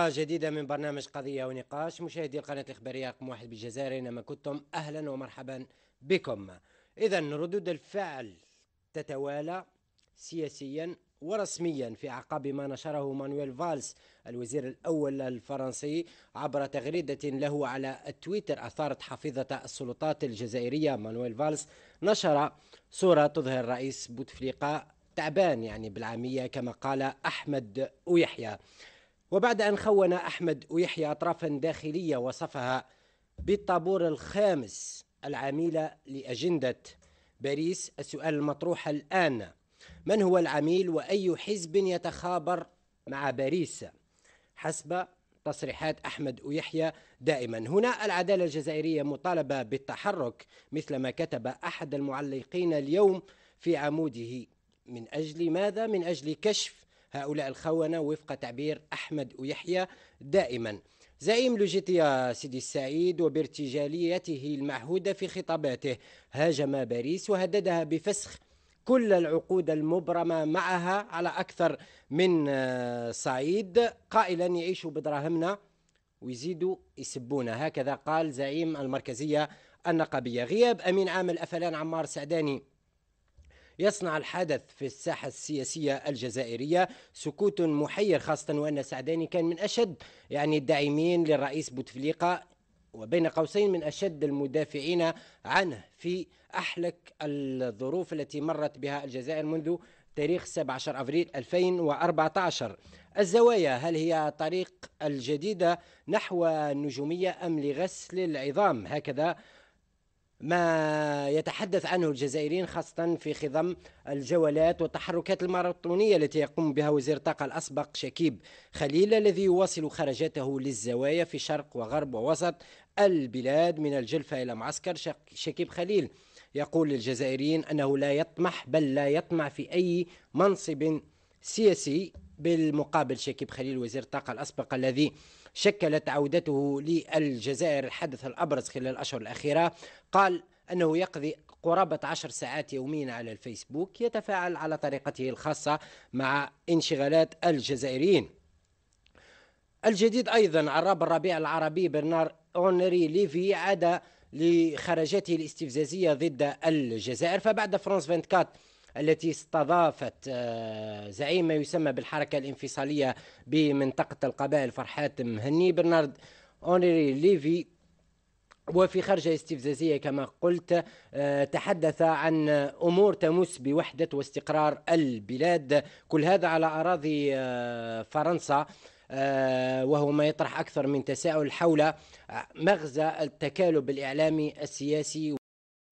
جديدة من برنامج قضية ونقاش مشاهدي القناة الإخبارية رقم واحد بالجزائر أينما كنتم أهلا ومرحبا بكم إذا ردود الفعل تتوالى سياسيا ورسميا في أعقاب ما نشره مانويل فالس الوزير الأول الفرنسي عبر تغريدة له على التويتر أثارت حفيظة السلطات الجزائرية مانويل فالس نشر صورة تظهر الرئيس بوتفليقة تعبان يعني بالعامية كما قال أحمد ويحيى وبعد أن خون أحمد ويحيى أطرافا داخلية وصفها بالطابور الخامس العميلة لأجندة باريس السؤال المطروح الآن من هو العميل وأي حزب يتخابر مع باريس حسب تصريحات أحمد ويحيى دائما هنا العدالة الجزائرية مطالبة بالتحرك مثل ما كتب أحد المعلقين اليوم في عموده من أجل ماذا؟ من أجل كشف هؤلاء الخونة وفق تعبير أحمد ويحيى دائما زعيم لوجيتيا سيدي السعيد وبارتجاليته المعهودة في خطاباته هاجم باريس وهددها بفسخ كل العقود المبرمة معها على أكثر من آه، صعيد قائلا يعيشوا بدراهمنا ويزيدوا يسبونا هكذا قال زعيم المركزية النقبية غياب أمين عام الأفلان عمار سعداني يصنع الحدث في الساحة السياسية الجزائرية سكوت محير خاصة وأن سعداني كان من أشد يعني الداعمين للرئيس بوتفليقة وبين قوسين من أشد المدافعين عنه في أحلك الظروف التي مرت بها الجزائر منذ تاريخ 17 أفريل 2014 الزوايا هل هي طريق الجديدة نحو النجومية أم لغسل العظام هكذا ما يتحدث عنه الجزائريين خاصة في خضم الجولات والتحركات الماراثونية التي يقوم بها وزير الطاقة الأسبق شكيب خليل الذي يواصل خرجاته للزوايا في شرق وغرب ووسط البلاد من الجلفة إلى معسكر شكيب خليل يقول للجزائريين أنه لا يطمح بل لا يطمع في أي منصب سياسي بالمقابل شكيب خليل وزير الطاقة الأسبق الذي شكلت عودته للجزائر الحدث الأبرز خلال الأشهر الأخيرة قال أنه يقضي قرابة عشر ساعات يوميا على الفيسبوك يتفاعل على طريقته الخاصة مع انشغالات الجزائريين الجديد أيضا عراب الربيع العربي برنار أونري ليفي عاد لخرجاته الاستفزازية ضد الجزائر فبعد فرانس 24 التي استضافت آه، زعيم ما يسمى بالحركة الانفصالية بمنطقة القبائل فرحات مهني برنارد أونري ليفي وفي خرجة استفزازية كما قلت آه، تحدث عن أمور تمس بوحدة واستقرار البلاد كل هذا على أراضي آه، فرنسا آه، وهو ما يطرح أكثر من تساؤل حول مغزى التكالب الإعلامي السياسي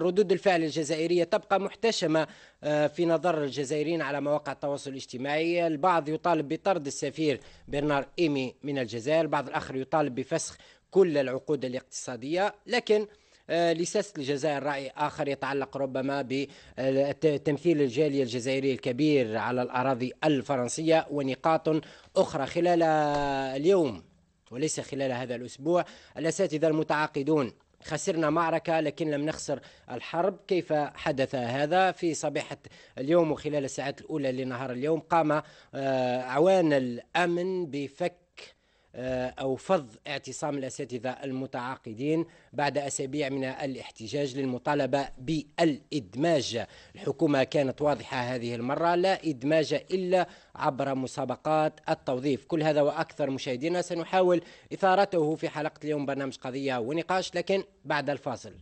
ردود الفعل الجزائرية تبقى محتشمة في نظر الجزائريين على مواقع التواصل الاجتماعي البعض يطالب بطرد السفير برنار إيمي من الجزائر البعض الآخر يطالب بفسخ كل العقود الاقتصادية لكن آه، لسياسة الجزائر رأي آخر يتعلق ربما بتمثيل الجالية الجزائرية الكبير على الأراضي الفرنسية ونقاط أخرى خلال اليوم وليس خلال هذا الأسبوع الأساتذة المتعاقدون خسرنا معركة لكن لم نخسر الحرب كيف حدث هذا في صبيحة اليوم وخلال الساعات الأولى لنهار اليوم قام أعوان آه، الأمن بفك آه، أو فض اعتصام الأساتذة المتعاقدين بعد أسابيع من الاحتجاج للمطالبة بالإدماج الحكومة كانت واضحة هذه المرة لا إدماج إلا عبر مسابقات التوظيف كل هذا وأكثر مشاهدينا سنحاول إثارته في حلقة اليوم برنامج قضية ونقاش لكن بعد الفاصل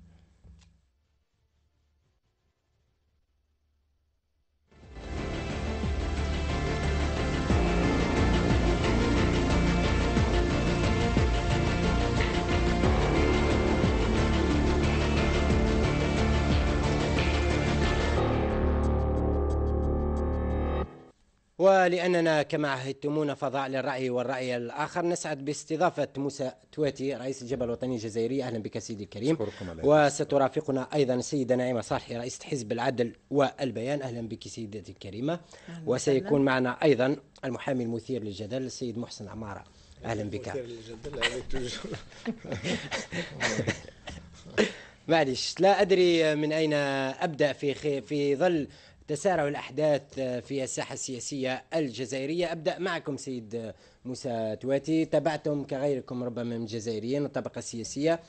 ولأننا كما عهدتمونا فضاء للرأي والرأي الآخر نسعد باستضافة موسى تواتي رئيس الجبهة الوطنية الجزائرية أهلا بك سيدي الكريم وسترافقنا أيضا السيدة نعيمة صالحي رئيسة حزب العدل والبيان أهلا بك سيدتي الكريمة وسيكون معنا أيضا المحامي المثير للجدل السيد محسن عمارة أهلا بك معلش لا أدري من أين أبدأ في في ظل تسارع الأحداث في الساحة السياسية الجزائرية أبدأ معكم سيد موسى تواتي تابعتم كغيركم ربما من الجزائريين الطبقة السياسية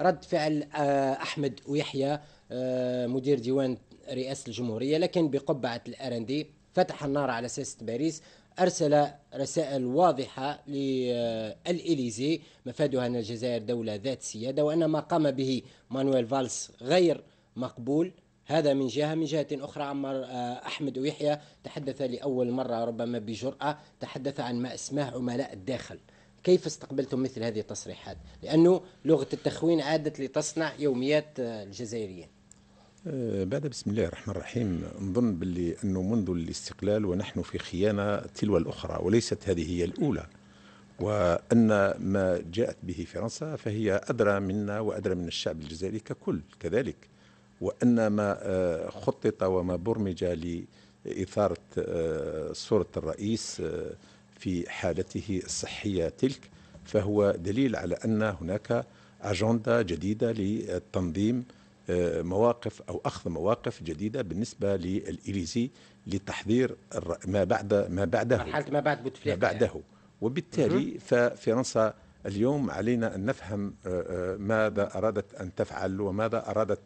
رد فعل آه، أحمد ويحيى آه، مدير ديوان رئاسة الجمهورية لكن بقبعة الأرندي فتح النار على سياسة باريس أرسل رسائل واضحة للإليزي مفادها أن الجزائر دولة ذات سيادة وأن ما قام به مانويل فالس غير مقبول هذا من جهة من جهة أخرى عمر آه، أحمد ويحيى تحدث لأول مرة ربما بجرأة تحدث عن ما اسماه عملاء الداخل كيف استقبلتم مثل هذه التصريحات لأنه لغة التخوين عادت لتصنع يوميات آه، الجزائريين آه، بعد بسم الله الرحمن الرحيم نظن باللي أنه منذ الاستقلال ونحن في خيانة تلو الأخرى وليست هذه هي الأولى وأن ما جاءت به فرنسا فهي أدرى منا وأدرى من الشعب الجزائري ككل كذلك وان ما آه، خطط وما برمج لاثاره آه، صوره الرئيس آه، في حالته الصحيه تلك فهو دليل على ان هناك اجنده جديده للتنظيم مواقف او اخذ مواقف جديده بالنسبه للاليزي لتحضير ما بعد ما بعده مرحله ما بعد بوتفليقه ما يعني. بعده وبالتالي ففرنسا اليوم علينا ان نفهم ماذا ارادت ان تفعل وماذا ارادت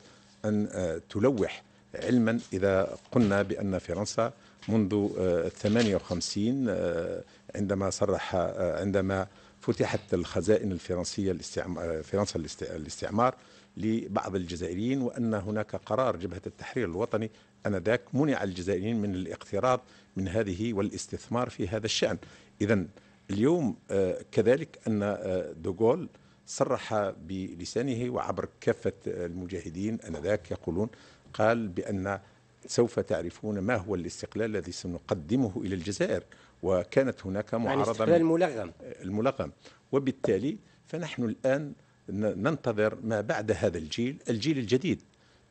أن آه، تلوح علما إذا قلنا بأن فرنسا منذ 58 آه، آه، عندما صرح عندما فتحت الخزائن الفرنسية الاستعمار فرنسا الاستعمار لبعض الجزائريين وأن هناك قرار جبهة التحرير الوطني آنذاك منع الجزائريين من الاقتراض من هذه والاستثمار في هذا الشأن إذا اليوم كذلك أن دوغول صرح بلسانه وعبر كافة المجاهدين أنذاك يقولون قال بأن سوف تعرفون ما هو الاستقلال الذي سنقدمه إلى الجزائر وكانت هناك يعني معارضة يعني الملغم آه، الملغم وبالتالي فنحن الآن ننتظر ما بعد هذا الجيل الجيل الجديد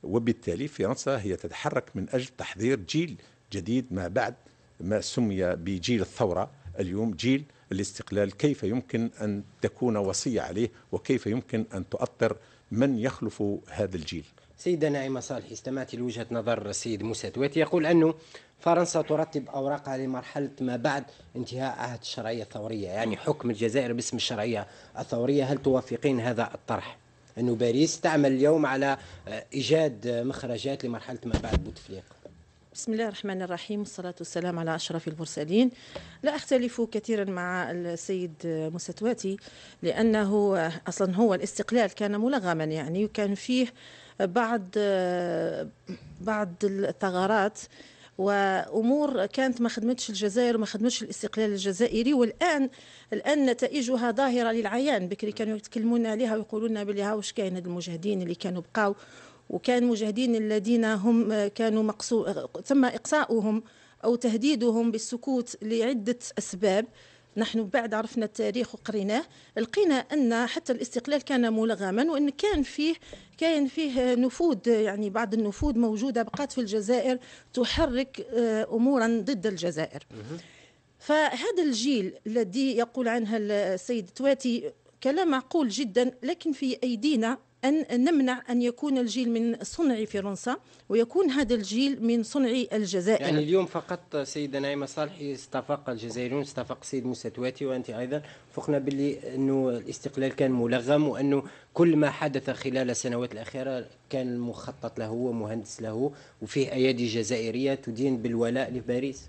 وبالتالي فرنسا هي تتحرك من أجل تحضير جيل جديد ما بعد ما سمي بجيل الثورة اليوم جيل الاستقلال كيف يمكن أن تكون وصية عليه وكيف يمكن أن تؤطر من يخلف هذا الجيل سيدة نائمة صالحي استمعت لوجهة نظر السيد موسى تويت يقول أنه فرنسا ترتب أوراقها لمرحلة ما بعد انتهاء عهد الشرعية الثورية يعني حكم الجزائر باسم الشرعية الثورية هل توافقين هذا الطرح؟ أنه باريس تعمل اليوم على آه، إيجاد مخرجات لمرحلة ما بعد بوتفليقة بسم الله الرحمن الرحيم والصلاة والسلام على أشرف المرسلين لا أختلف كثيرا مع السيد مستواتي لأنه أصلا هو الاستقلال كان ملغما يعني وكان فيه بعض بعض الثغرات وامور كانت ما خدمتش الجزائر وما خدمتش الاستقلال الجزائري والان الان نتائجها ظاهره للعيان بكري كانوا يتكلمون عليها ويقولون بلي ها واش كاين المجاهدين اللي كانوا بقاو وكان مجاهدين الذين هم كانوا مقصو تم إقصاؤهم أو تهديدهم بالسكوت لعدة أسباب نحن بعد عرفنا التاريخ وقريناه لقينا ان حتى الاستقلال كان ملغما وان كان فيه كان فيه نفوذ يعني بعض النفوذ موجوده بقات في الجزائر تحرك آه، امورا ضد الجزائر فهذا الجيل الذي يقول عنها السيد تواتي كلام معقول جدا لكن في ايدينا أن نمنع أن يكون الجيل من صنع فرنسا ويكون هذا الجيل من صنع الجزائر يعني اليوم فقط سيدة نعيمة صالحي استفاق الجزائريون استفاق سيد موسى تواتي وأنت أيضا فقنا باللي أنه الاستقلال كان ملغم وأنه كل ما حدث خلال السنوات الأخيرة كان مخطط له ومهندس له وفيه أيادي جزائرية تدين بالولاء لباريس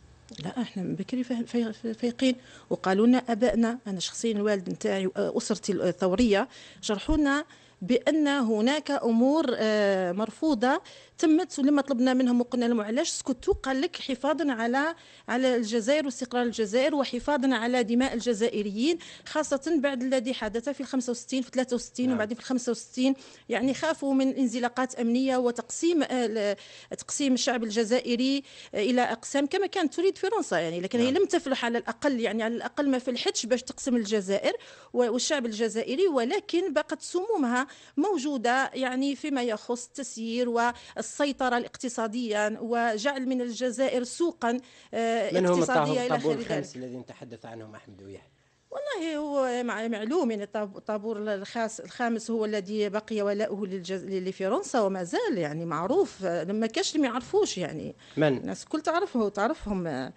لا احنا من بكري فايقين وقالوا لنا ابائنا انا شخصيا الوالد نتاعي واسرتي الثوريه شرحوا لنا بان هناك امور آه، مرفوضه تمت ولما طلبنا منهم وقلنا لهم علاش سكتوا قال لك حفاظا على على الجزائر واستقرار الجزائر وحفاظا على دماء الجزائريين خاصه بعد الذي حدث في 65 في 63 نعم. وبعدين في 65 يعني خافوا من انزلاقات امنيه وتقسيم آه، تقسيم الشعب الجزائري آه، الى اقسام كما كانت تريد فرنسا يعني لكن نعم. هي لم تفلح على الاقل يعني على الاقل ما فلحتش باش تقسم الجزائر والشعب الجزائري ولكن بقت سمومها موجودة يعني فيما يخص تسيير والسيطرة الاقتصادية وجعل من الجزائر سوقا آه، من هم اقتصادية إلى خارج الخمس الذي تحدث عنهم أحمد ويحيى والله هو معلوم يعني الطابور الخاص الخامس هو الذي بقي ولاؤه للجز... لفرنسا وما زال يعني معروف لما آه، كاش ما يعرفوش يعني من؟ الناس كل تعرفه تعرفهم آه،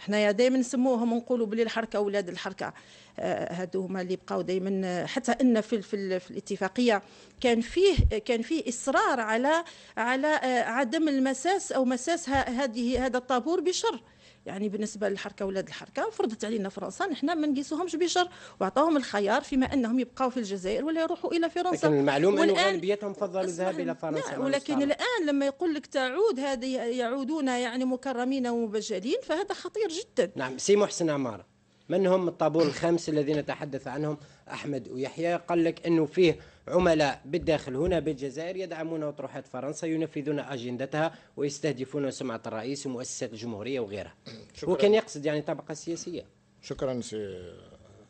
حنايا دائما نسموهم ونقولوا بلي الحركه اولاد الحركه آه، هادو هما اللي بقاو دائما حتى ان في, في, في الاتفاقيه كان فيه كان فيه اصرار على على آه، عدم المساس او مساس هذه هذا الطابور بشر يعني بالنسبه للحركه ولاد الحركه فرضت علينا فرنسا نحن ما نقيسوهمش بشر وعطاهم الخيار فيما انهم يبقاو في الجزائر ولا يروحوا الى فرنسا لكن المعلوم انه غالبيتهم فضلوا الذهاب الى فرنسا نعم، ولكن الان لما يقول لك تعود هذه يعودون يعني مكرمين ومبجلين فهذا خطير جدا نعم سي محسن عماره من هم الطابور الخامس الذين تحدث عنهم احمد ويحيى قال لك انه فيه عملاء بالداخل هنا بالجزائر يدعمون اطروحات فرنسا ينفذون اجندتها ويستهدفون سمعه الرئيس ومؤسسات الجمهوريه وغيرها شكرا. هو كان يقصد يعني طبقه سياسيه شكرا سي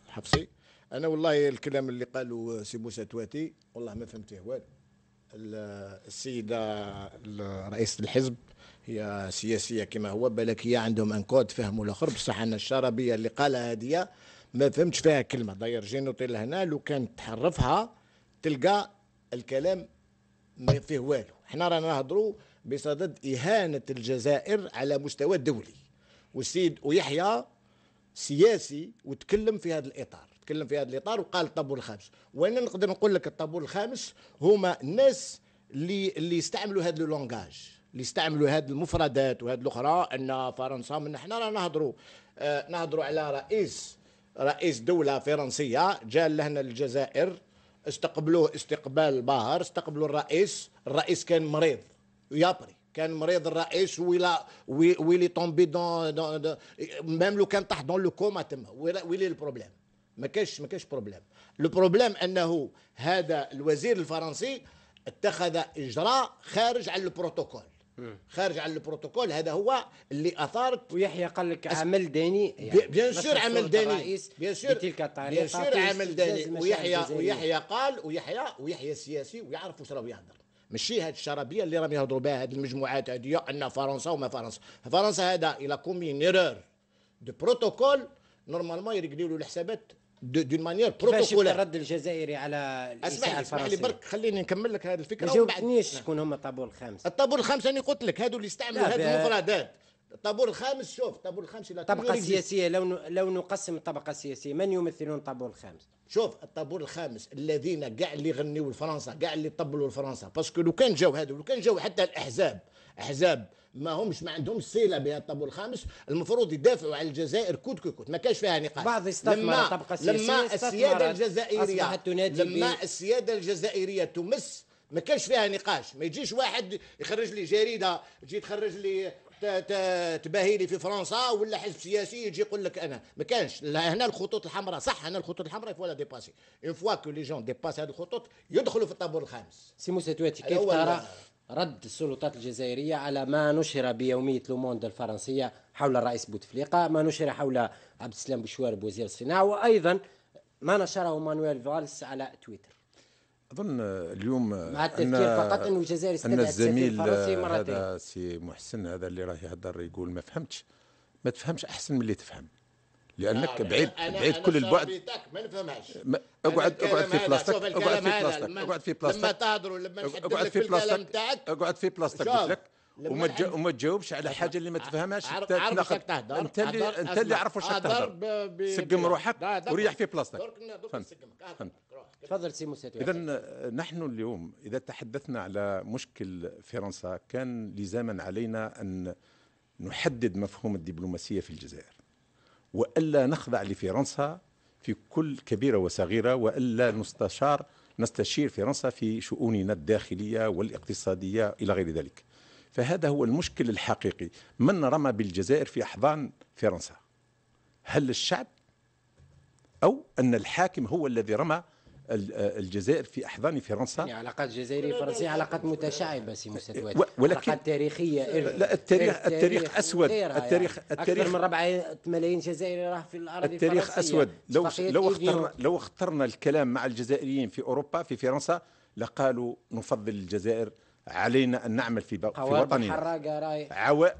حفصي انا والله الكلام اللي قالوا سي موسى تواتي والله ما فهمته والو السيده رئيسه الحزب هي سياسيه كما هو بالك هي عندهم ان كود فهموا الاخر بصح ان الشرابيه اللي قالها هذه ما فهمتش فيها كلمه داير جينوطي لهنا لو كان تحرفها تلقى الكلام ما فيه والو حنا رانا نهضروا بصدد إهانة الجزائر على مستوى دولي والسيد ويحيى سياسي وتكلم في هذا الإطار تكلم في هذا الإطار وقال الطابور الخامس وأنا نقدر نقول لك الطابور الخامس هما الناس اللي اللي يستعملوا هذا لونغاج اللي يستعملوا هذه المفردات وهذه الاخرى ان فرنسا من احنا رانا نهضروا آه نهضروا على رئيس رئيس دوله فرنسيه جاء لهنا الجزائر استقبلوه استقبال باهر استقبلوا الرئيس الرئيس كان مريض يابري كان مريض الرئيس ولا ويلي طومبي دون دون ميم لو كان طاح دون لو كوما تما ويلي البروبليم ما كاش ما كاش بروبليم لو بروبليم انه هذا الوزير الفرنسي اتخذ اجراء خارج على البروتوكول خارج على البروتوكول هذا هو اللي اثارت ويحيى قال لك عمل داني يعني بيان سور عمل داني بيان سور بتلك الطريقه بيان سور عمل داني ويحيى ويحيى قال ويحيى ويحيى سياسي ويعرف واش راه يهضر ماشي هاد الشرابيه اللي راهم يهضروا بها هاد المجموعات هادي ان فرنسا وما فرنسا فرنسا هذا الى كومي نيرور دو بروتوكول نورمالمون يرقدوا له الحسابات دون مانيير بروتوكولير الرد الجزائري على اسمح لي اسمح لي برك خليني نكمل لك هذه الفكره ما جاوبتنيش نعم. شكون هما الطابور الخامس الطابور الخامس انا قلت لك هذو اللي استعملوا هذه المفردات الطابور الخامس شوف الطابور الخامس لا الطبقه السياسيه لو لو نقسم الطبقه السياسيه من يمثلون الطابور الخامس شوف الطابور الخامس الذين كاع اللي غنيوا لفرنسا كاع اللي طبلوا لفرنسا باسكو لو كان جاو هذو لو كان جاو حتى الاحزاب احزاب ما همش ما عندهمش صله بهالطابو الخامس المفروض يدافعوا على الجزائر كوت كوت ما كانش فيها نقاش بعض لما طبقه لما السياده الجزائريه لما السياده الجزائريه تمس ما كانش فيها نقاش ما يجيش واحد يخرج لي جريده تجي تخرج لي تباهي لي في فرنسا ولا حزب سياسي يجي يقول لك انا ما كانش هنا الخطوط الحمراء صح هنا الخطوط الحمراء فوالا ديباسي اون فوا كو لي جون ديباسي هذه الخطوط يدخلوا في الطابور الخامس سي موسى تواتي كيف ترى رد السلطات الجزائرية على ما نشر بيومية لوموند الفرنسية حول الرئيس بوتفليقة ما نشر حول عبد السلام بشوارب وزير الصناعة وأيضا ما نشره مانويل فالس على تويتر اظن اليوم مع التذكير أن فقط انه الجزائر استدعت الزميل الفرنسي مرتين هذا سي محسن هذا اللي راه يهضر يقول ما فهمتش ما تفهمش احسن من اللي تفهم لانك نعم، آه بعيد أنا بعيد أنا كل البعد ما نفهمهاش اقعد اقعد في بلاصتك اقعد في بلاصتك اقعد في بلاصتك لما تهضروا لما اقعد في بلاصتك اقعد في بلاصتك قلت لك وما وما تجاوبش على حاجه اللي ما تفهمهاش انت تهدر انت اللي انت اللي عارف واش تهضر سقم روحك وريح في بلاصتك تفضل سي موسى اذا آه، نحن اليوم اذا تحدثنا على مشكل فرنسا كان لزاما علينا ان نحدد مفهوم الدبلوماسيه في الجزائر والا نخضع لفرنسا في كل كبيره وصغيره والا نستشار نستشير فرنسا في شؤوننا الداخليه والاقتصاديه الى غير ذلك. فهذا هو المشكل الحقيقي، من رمى بالجزائر في احضان فرنسا؟ هل الشعب او ان الحاكم هو الذي رمى آه، الجزائر في احضان فرنسا يعني علاقات جزائريه فرنسيه علاقات متشعبه سي مستوات ولكن علاقات تاريخيه إرث لا التاريخ التاريخ اسود التاريخ يعني التاريخ اكثر من 4 ملايين جزائري راه في الاراضي التاريخ الفرنسية. اسود لو لو اخترنا لو اخترنا الكلام مع الجزائريين في اوروبا في فرنسا لقالوا نفضل الجزائر علينا ان نعمل في, في وطننا عواء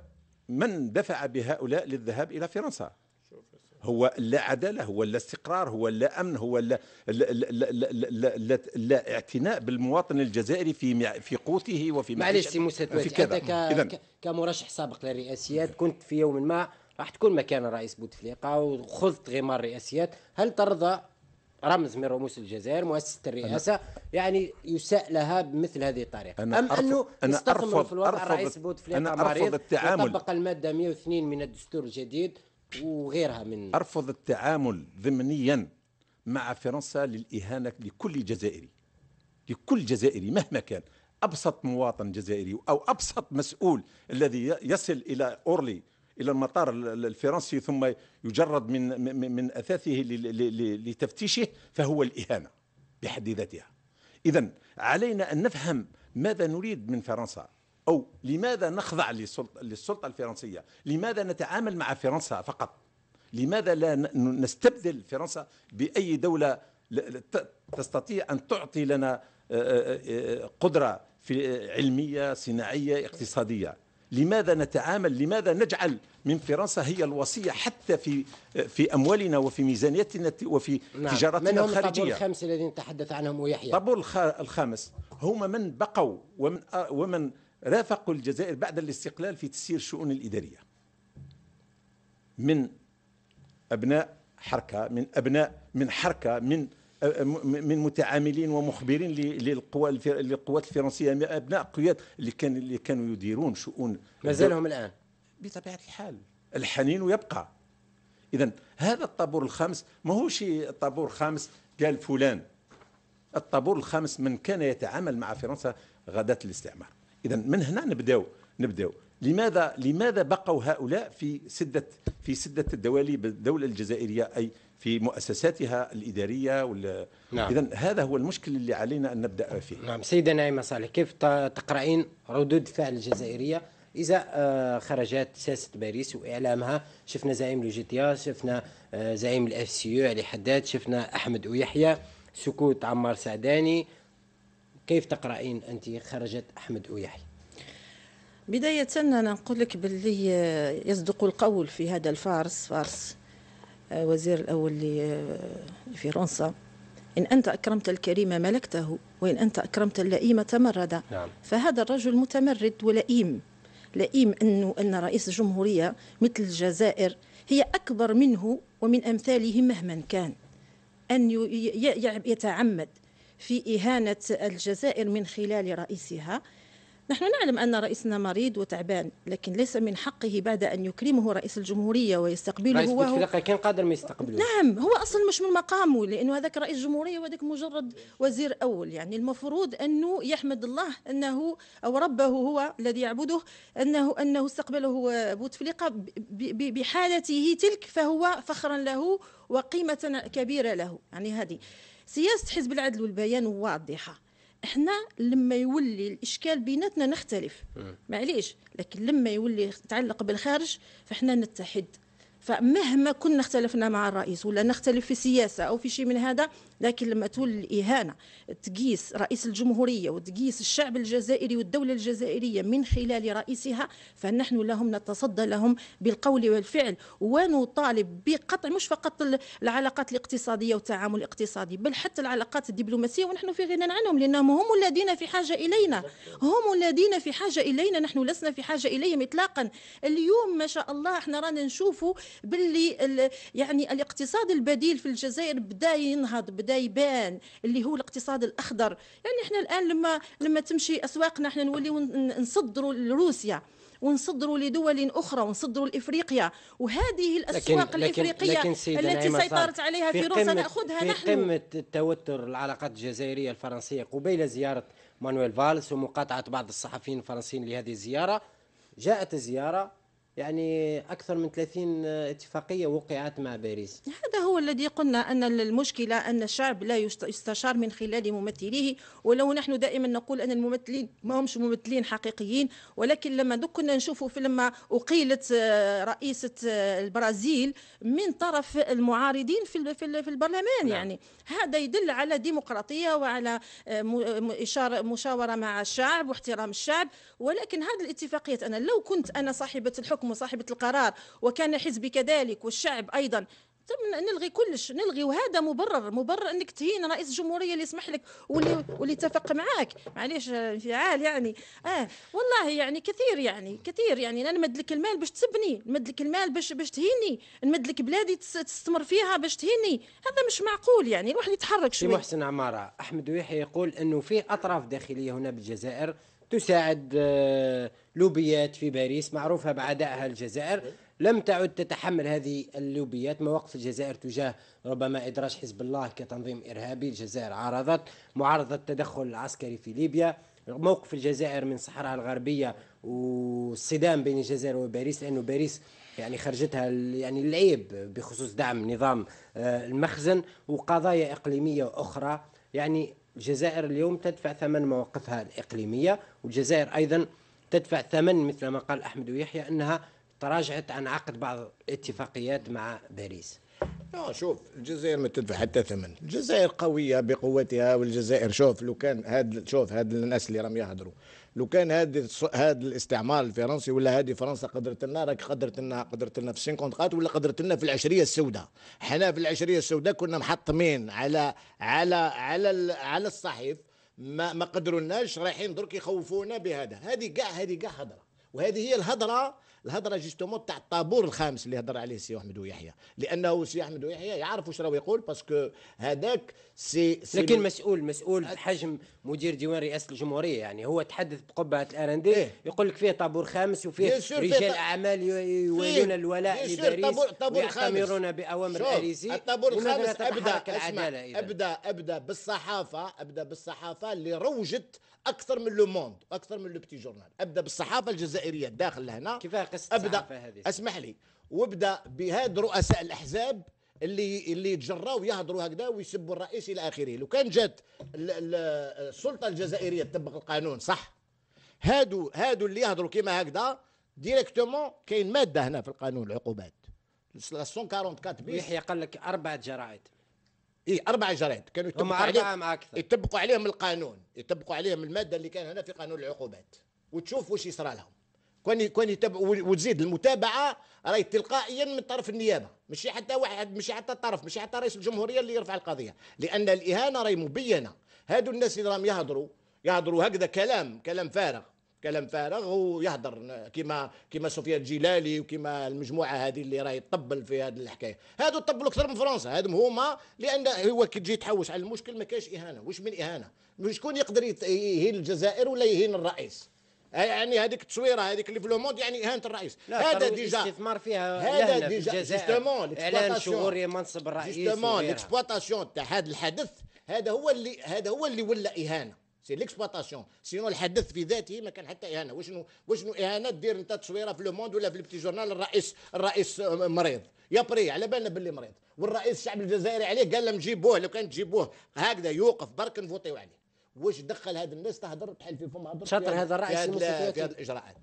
من دفع بهؤلاء للذهاب الى فرنسا هو لا عداله هو لا استقرار هو لا امن هو لا لا, لا, لا, لا, لا اعتناء بالمواطن الجزائري في في قوته وفي معلش سي موسى انت كمرشح سابق للرئاسيات كنت في يوم ما راح تكون مكان رئيس بوتفليقه وخذت غمار الرئاسيات هل ترضى رمز من رموز الجزائر مؤسسه الرئاسه يعني يساء لها بمثل هذه الطريقه أنا ام أرفض انه أنا أرفض في الوضع أرفض رئيس بوتفليقه مريض وطبق الماده 102 من الدستور الجديد وغيرها من ارفض التعامل ضمنيا مع فرنسا للاهانه لكل جزائري لكل جزائري مهما كان ابسط مواطن جزائري او ابسط مسؤول الذي يصل الى اورلي الى المطار الفرنسي ثم يجرد من من اثاثه لتفتيشه فهو الاهانه بحد ذاتها. اذا علينا ان نفهم ماذا نريد من فرنسا أو لماذا نخضع للسلطة الفرنسية لماذا نتعامل مع فرنسا فقط لماذا لا نستبدل فرنسا بأي دولة تستطيع أن تعطي لنا آه، آه، آه، قدرة في علمية صناعية اقتصادية لماذا نتعامل لماذا نجعل من فرنسا هي الوصية حتى في في أموالنا وفي ميزانيتنا وفي نعم. تجارتنا من هم الخارجية الطابور الخامس الذين تحدث عنهم يحيى الطابور الخامس هم من بقوا ومن ومن رافقوا الجزائر بعد الاستقلال في تسيير الشؤون الإدارية من أبناء حركة من أبناء من حركة من من متعاملين ومخبرين للقوى للقوات الفرنسيه ابناء قياد اللي كان اللي كانوا يديرون شؤون مازالهم الان بطبيعه الحال الحنين يبقى اذا هذا الطابور الخامس ماهوش طابور خامس قال فلان الطابور الخامس من كان يتعامل مع فرنسا غداة الاستعمار اذا من هنا نبداو نبداو لماذا لماذا بقوا هؤلاء في سده في سده الدوالي بالدوله الجزائريه اي في مؤسساتها الاداريه وال... نعم. اذا هذا هو المشكل اللي علينا ان نبدا فيه نعم سيده نعيمه صالح كيف تقرأين ردود فعل الجزائريه اذا آه، خرجت سياسه باريس واعلامها شفنا زعيم لوجيتيا شفنا آه، زعيم الاف سي يو علي حداد شفنا احمد ويحيى سكوت عمار سعداني كيف تقرأين أنت خرجت أحمد أويحي بداية أنا نقول لك باللي يصدق القول في هذا الفارس فارس آه، وزير الأول لفرنسا آه، إن أنت أكرمت الكريم ملكته وإن أنت أكرمت اللئيم تمرد نعم. فهذا الرجل متمرد ولئيم لئيم أنه أن رئيس الجمهورية مثل الجزائر هي أكبر منه ومن أمثاله مهما كان أن يتعمد في إهانة الجزائر من خلال رئيسها نحن نعلم أن رئيسنا مريض وتعبان لكن ليس من حقه بعد أن يكرمه رئيس الجمهورية ويستقبله رئيس وهو كان قادر ما يستقبله نعم هو أصلا مش من مقامه لأنه هذاك رئيس جمهورية وهذاك مجرد وزير أول يعني المفروض أنه يحمد الله أنه أو ربه هو الذي يعبده أنه أنه استقبله بوتفليقة بحالته تلك فهو فخرا له وقيمة كبيرة له يعني هذه سياسه حزب العدل والبيان واضحه احنا لما يولي الاشكال بيناتنا نختلف معليش لكن لما يولي يتعلق بالخارج فاحنا نتحد فمهما كنا اختلفنا مع الرئيس ولا نختلف في سياسه او في شيء من هذا لكن لما تولي الإهانة تقيس رئيس الجمهورية وتقيس الشعب الجزائري والدولة الجزائرية من خلال رئيسها فنحن لهم نتصدى لهم بالقول والفعل ونطالب بقطع مش فقط العلاقات الاقتصادية والتعامل الاقتصادي بل حتى العلاقات الدبلوماسية ونحن في غنى عنهم لأنهم هم الذين في حاجة إلينا هم الذين في حاجة إلينا نحن لسنا في حاجة إليهم إطلاقا اليوم ما شاء الله احنا رانا نشوفوا باللي يعني الاقتصاد البديل في الجزائر بدا ينهض بدا بدا يبان اللي هو الاقتصاد الاخضر يعني احنا الان لما لما تمشي اسواقنا احنا نوليو نصدروا لروسيا ونصدروا لدول اخرى ونصدروا لافريقيا وهذه الاسواق لكن الافريقيه لكن التي سيطرت عليها في روسيا ناخذها نحن في قمه التوتر العلاقات الجزائريه الفرنسيه قبيل زياره مانويل فالس ومقاطعه بعض الصحفيين الفرنسيين لهذه الزياره جاءت الزياره يعني أكثر من 30 اتفاقية وقعت مع باريس هذا هو الذي قلنا أن المشكلة أن الشعب لا يستشار من خلال ممثليه ولو نحن دائما نقول أن الممثلين ما همش ممثلين حقيقيين ولكن لما كنا نشوفوا في لما أقيلت آه، رئيسة آه، البرازيل من طرف المعارضين في في البرلمان نعم. يعني هذا يدل على ديمقراطية وعلى آه، مشاورة مع الشعب واحترام الشعب ولكن هذه الاتفاقيات أنا لو كنت أنا صاحبة الحكم الحكومه صاحبه القرار وكان حزبي كذلك والشعب ايضا طيب، نلغي كلش نلغي وهذا مبرر مبرر انك تهين رئيس الجمهوريه اللي يسمح لك واللي واللي اتفق معاك معليش انفعال يعني اه والله يعني كثير يعني كثير يعني انا نمد لك المال باش تسبني نمد لك المال باش باش تهيني نمد لك بلادي تستمر فيها باش تهيني هذا مش معقول يعني الواحد يتحرك شوي محسن عماره احمد ويحيى يقول انه في اطراف داخليه هنا بالجزائر تساعد آه لوبيات في باريس معروفة بعدائها الجزائر إيه. لم تعد تتحمل هذه اللوبيات مواقف الجزائر تجاه ربما إدراج حزب الله كتنظيم إرهابي الجزائر عارضت معارضة التدخل العسكري في ليبيا موقف الجزائر من صحراء الغربية والصدام بين الجزائر وباريس لأنه باريس يعني خرجتها يعني العيب بخصوص دعم نظام آه، المخزن وقضايا إقليمية أخرى يعني الجزائر اليوم تدفع ثمن مواقفها الإقليمية والجزائر أيضا تدفع ثمن مثل ما قال أحمد ويحيى أنها تراجعت عن عقد بعض الاتفاقيات مع باريس اه شوف الجزائر ما تدفع حتى ثمن الجزائر قويه بقوتها والجزائر شوف لو كان هاد شوف هاد الناس اللي راهم يهضروا لو كان هاد هاد الاستعمار الفرنسي ولا هذه فرنسا قدرت لنا راك قدرت لنا قدرت لنا في 50 قات ولا قدرت لنا في العشريه السوداء حنا في العشريه السوداء كنا محطمين على على على على الصحيف ما ما قدرناش رايحين درك يخوفونا بهذا هذه كاع هذه كاع هضره وهذه هي الهضره الهضره جوستومون تاع الطابور الخامس اللي هضر عليه سي احمد ويحيى لانه سي احمد ويحيى يعرف واش راهو يقول باسكو هذاك سي, سي لكن مسؤول مسؤول بحجم مدير ديوان رئاسه الجمهوريه يعني هو تحدث بقبعه الار ان دي إيه؟ يقول لك فيه طابور خامس وفيه رجال اعمال يولون الولاء لباريس ويعتمرون باوامر باريسي الطابور الخامس ابدا العداله ابدا ابدا بالصحافه ابدا بالصحافه اللي روجت اكثر من لو موند اكثر من لو بتي جورنال ابدا بالصحافه الجزائريه الداخل لهنا كيفاه قصه ابدا هذه اسمح لي وابدا بهاد رؤساء الاحزاب اللي اللي يتجراو يهضروا هكذا ويسبوا الرئيس الى اخره لو كان جات السلطه الجزائريه تطبق القانون صح هادو هادو اللي يهضروا كيما هكذا ديريكتومون كاين ماده هنا في القانون العقوبات 144 بيس يحيى قال لك اربع جرائد اي اربع جرائم كانوا يتبقوا عليهم اكثر يتبقوا عليهم القانون يتبقوا عليهم الماده اللي كان هنا في قانون العقوبات وتشوف واش يصرى لهم كون كون وتزيد المتابعه راهي تلقائيا من طرف النيابه ماشي حتى واحد ماشي حتى طرف ماشي حتى رئيس الجمهوريه اللي يرفع القضيه لان الاهانه راهي مبينه هادو الناس اللي راهم يهضروا يهضروا هكذا كلام كلام فارغ كلام فارغ ويهضر كما كما سفيان الجلالي وكما المجموعه هذه اللي راهي تطبل في هذه الحكايه هادو طبلوا اكثر من فرنسا هادو هما لان هو كي تجي تحوس على المشكل ما كاش اهانه واش من اهانه شكون يقدر يهين الجزائر ولا يهين الرئيس يعني هذيك التصويره هذيك اللي في لو مود يعني اهانه الرئيس هذا ديجا الاستثمار فيها هذا ديجا جوستومون اعلان شهور منصب الرئيس جوستومون ليكسبلوطاسيون تاع هذا الحدث هذا هو اللي هذا هو اللي ولا اهانه سي ليكسبلواتاسيون سينو الحدث في ذاته ما كان حتى اهانه وشنو وشنو اهانه دير انت تصويره في لو موند ولا في البتي جورنال الرئيس الرئيس مريض يا بري على بالنا باللي مريض والرئيس الشعب الجزائري عليه قال لهم جيبوه لو كان تجيبوه هكذا يوقف برك نفوتيو عليه واش دخل هاد الناس تهضر تحل في فمها شاطر هذا الرئيس في هذه الاجراءات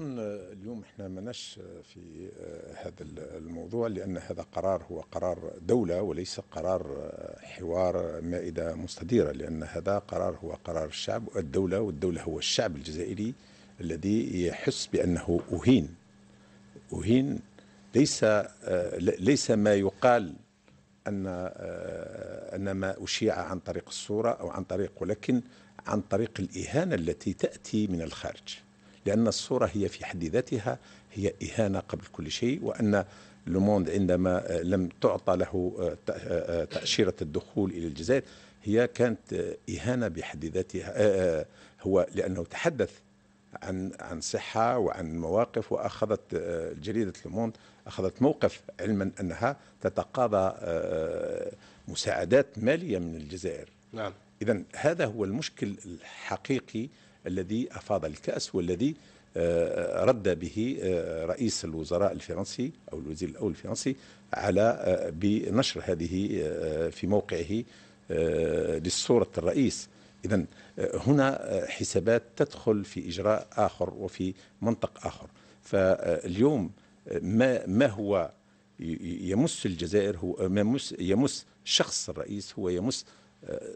أظن اليوم احنا ماناش في هذا الموضوع لأن هذا قرار هو قرار دولة وليس قرار حوار مائدة مستديرة لأن هذا قرار هو قرار الشعب والدولة والدولة هو الشعب الجزائري الذي يحس بأنه أهين أهين ليس ليس ما يقال أن أن ما أشيع عن طريق الصورة أو عن طريق ولكن عن طريق الإهانة التي تأتي من الخارج لأن الصورة هي في حد ذاتها هي إهانة قبل كل شيء وأن لوموند عندما آه، لم تعطى له آه، آه، تأشيرة الدخول إلى الجزائر هي كانت إهانة بحد ذاتها هو لأنه تحدث عن عن صحة وعن مواقف وأخذت جريدة لوموند أخذت موقف علما أنها تتقاضى مساعدات مالية من الجزائر نعم إذا هذا هو المشكل الحقيقي الذي أفاض الكأس والذي آه، آه، رد به آه، رئيس الوزراء الفرنسي أو الوزير الأول الفرنسي على بنشر هذه في موقعه لصورة الرئيس إذا هنا حسابات تدخل في إجراء آخر وفي منطق آخر فاليوم ما, ما هو يمس الجزائر هو يمس, يمس شخص الرئيس هو يمس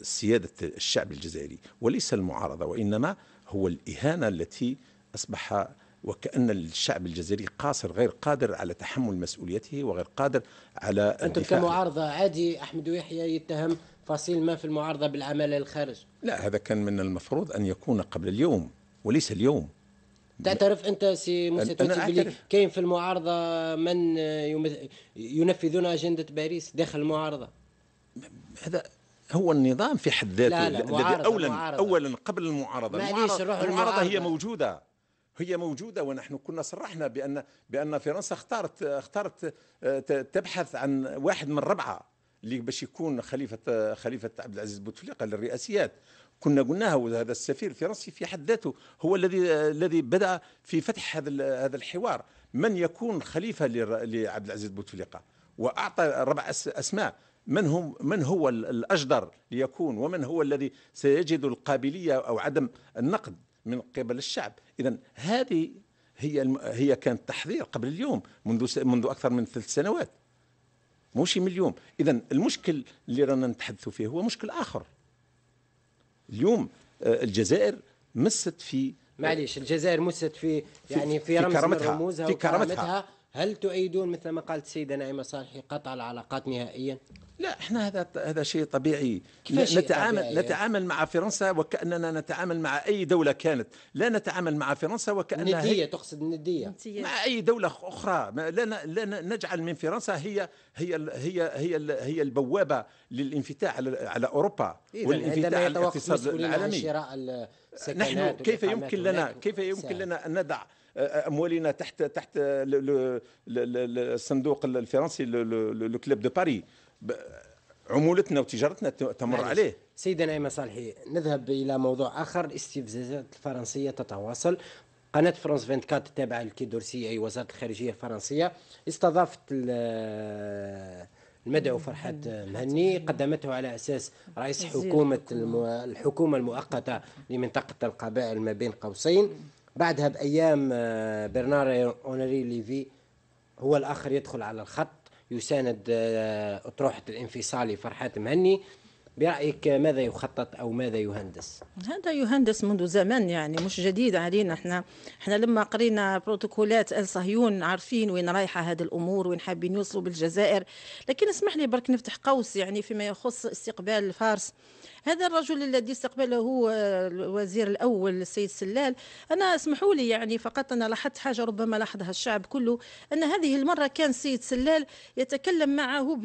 سيادة الشعب الجزائري وليس المعارضة وإنما هو الإهانة التي أصبح وكأن الشعب الجزائري قاصر غير قادر على تحمل مسؤوليته وغير قادر على أنتم كمعارضة عادي أحمد ويحيى يتهم فصيل ما في المعارضة بالعمل الخارج لا هذا كان من المفروض أن يكون قبل اليوم وليس اليوم تعترف انت سي موسى توتي كاين في المعارضه من ينفذون اجنده باريس داخل المعارضه هذا هو النظام في حد ذاته الذي اولا معارضة. اولا قبل المعارضه المعارضه, المعارضة هي موجوده هي موجوده ونحن كنا صرحنا بان بان فرنسا اختارت اختارت آه، تبحث عن واحد من ربعه اللي باش يكون خليفه خليفه عبد العزيز بوتفليقه للرئاسيات كنا قلناها وهذا السفير الفرنسي في حد ذاته هو الذي الذي بدا في فتح هذا هذا الحوار من يكون خليفه لعبد العزيز بوتفليقه واعطى ربع اسماء من هم من هو الاجدر ليكون ومن هو الذي سيجد القابليه او عدم النقد من قبل الشعب اذا هذه هي هي كانت تحذير قبل اليوم منذ منذ اكثر من ثلاث سنوات مش من اليوم اذا المشكل اللي رانا نتحدثوا فيه هو مشكل اخر اليوم آه، الجزائر مست في معليش الجزائر مست في يعني في, في رمز كرامتها رموزها في كرامتها هل تؤيدون مثل ما قالت السيده نعيمه صالحي قطع العلاقات نهائيا؟ لا احنا هذا هذا شيء طبيعي نتعامل طبيعي. نتعامل مع فرنسا وكاننا نتعامل مع اي دوله كانت لا نتعامل مع فرنسا وكانها نديه تقصد النديه مع اي دوله اخرى لا لا نجعل من فرنسا هي هي هي هي هي, هي البوابه للانفتاح على اوروبا والانفتاح على الاقتصاد العالمي نحن كيف يمكن لنا كيف يمكن سهل. لنا ان ندع اموالنا تحت تحت الصندوق الفرنسي لو كلوب دو باري عمولتنا وتجارتنا تمر معلش. عليه سيدنا ايمن صالحي نذهب الى موضوع اخر الاستفزازات الفرنسيه تتواصل قناة فرانس 24 التابعة للكيدورسي أي وزارة الخارجية الفرنسية استضافت المدعو فرحات مهني قدمته على أساس رئيس حكومة الحكومة المؤقتة لمنطقة القبائل ما بين قوسين بعدها بأيام آه، برنار أونري ليفي هو الآخر يدخل على الخط يساند آه، أطروحة الانفصالي فرحات مهني برأيك ماذا يخطط أو ماذا يهندس؟ هذا يهندس منذ زمن يعني مش جديد علينا احنا احنا لما قرينا بروتوكولات آل صهيون عارفين وين رايحة هذه الأمور وين حابين يوصلوا بالجزائر لكن اسمح لي برك نفتح قوس يعني فيما يخص استقبال الفارس هذا الرجل الذي استقبله آه، الوزير الأول السيد سلال أنا اسمحوا لي يعني فقط أنا لاحظت حاجة ربما لاحظها الشعب كله أن هذه المرة كان السيد سلال يتكلم معه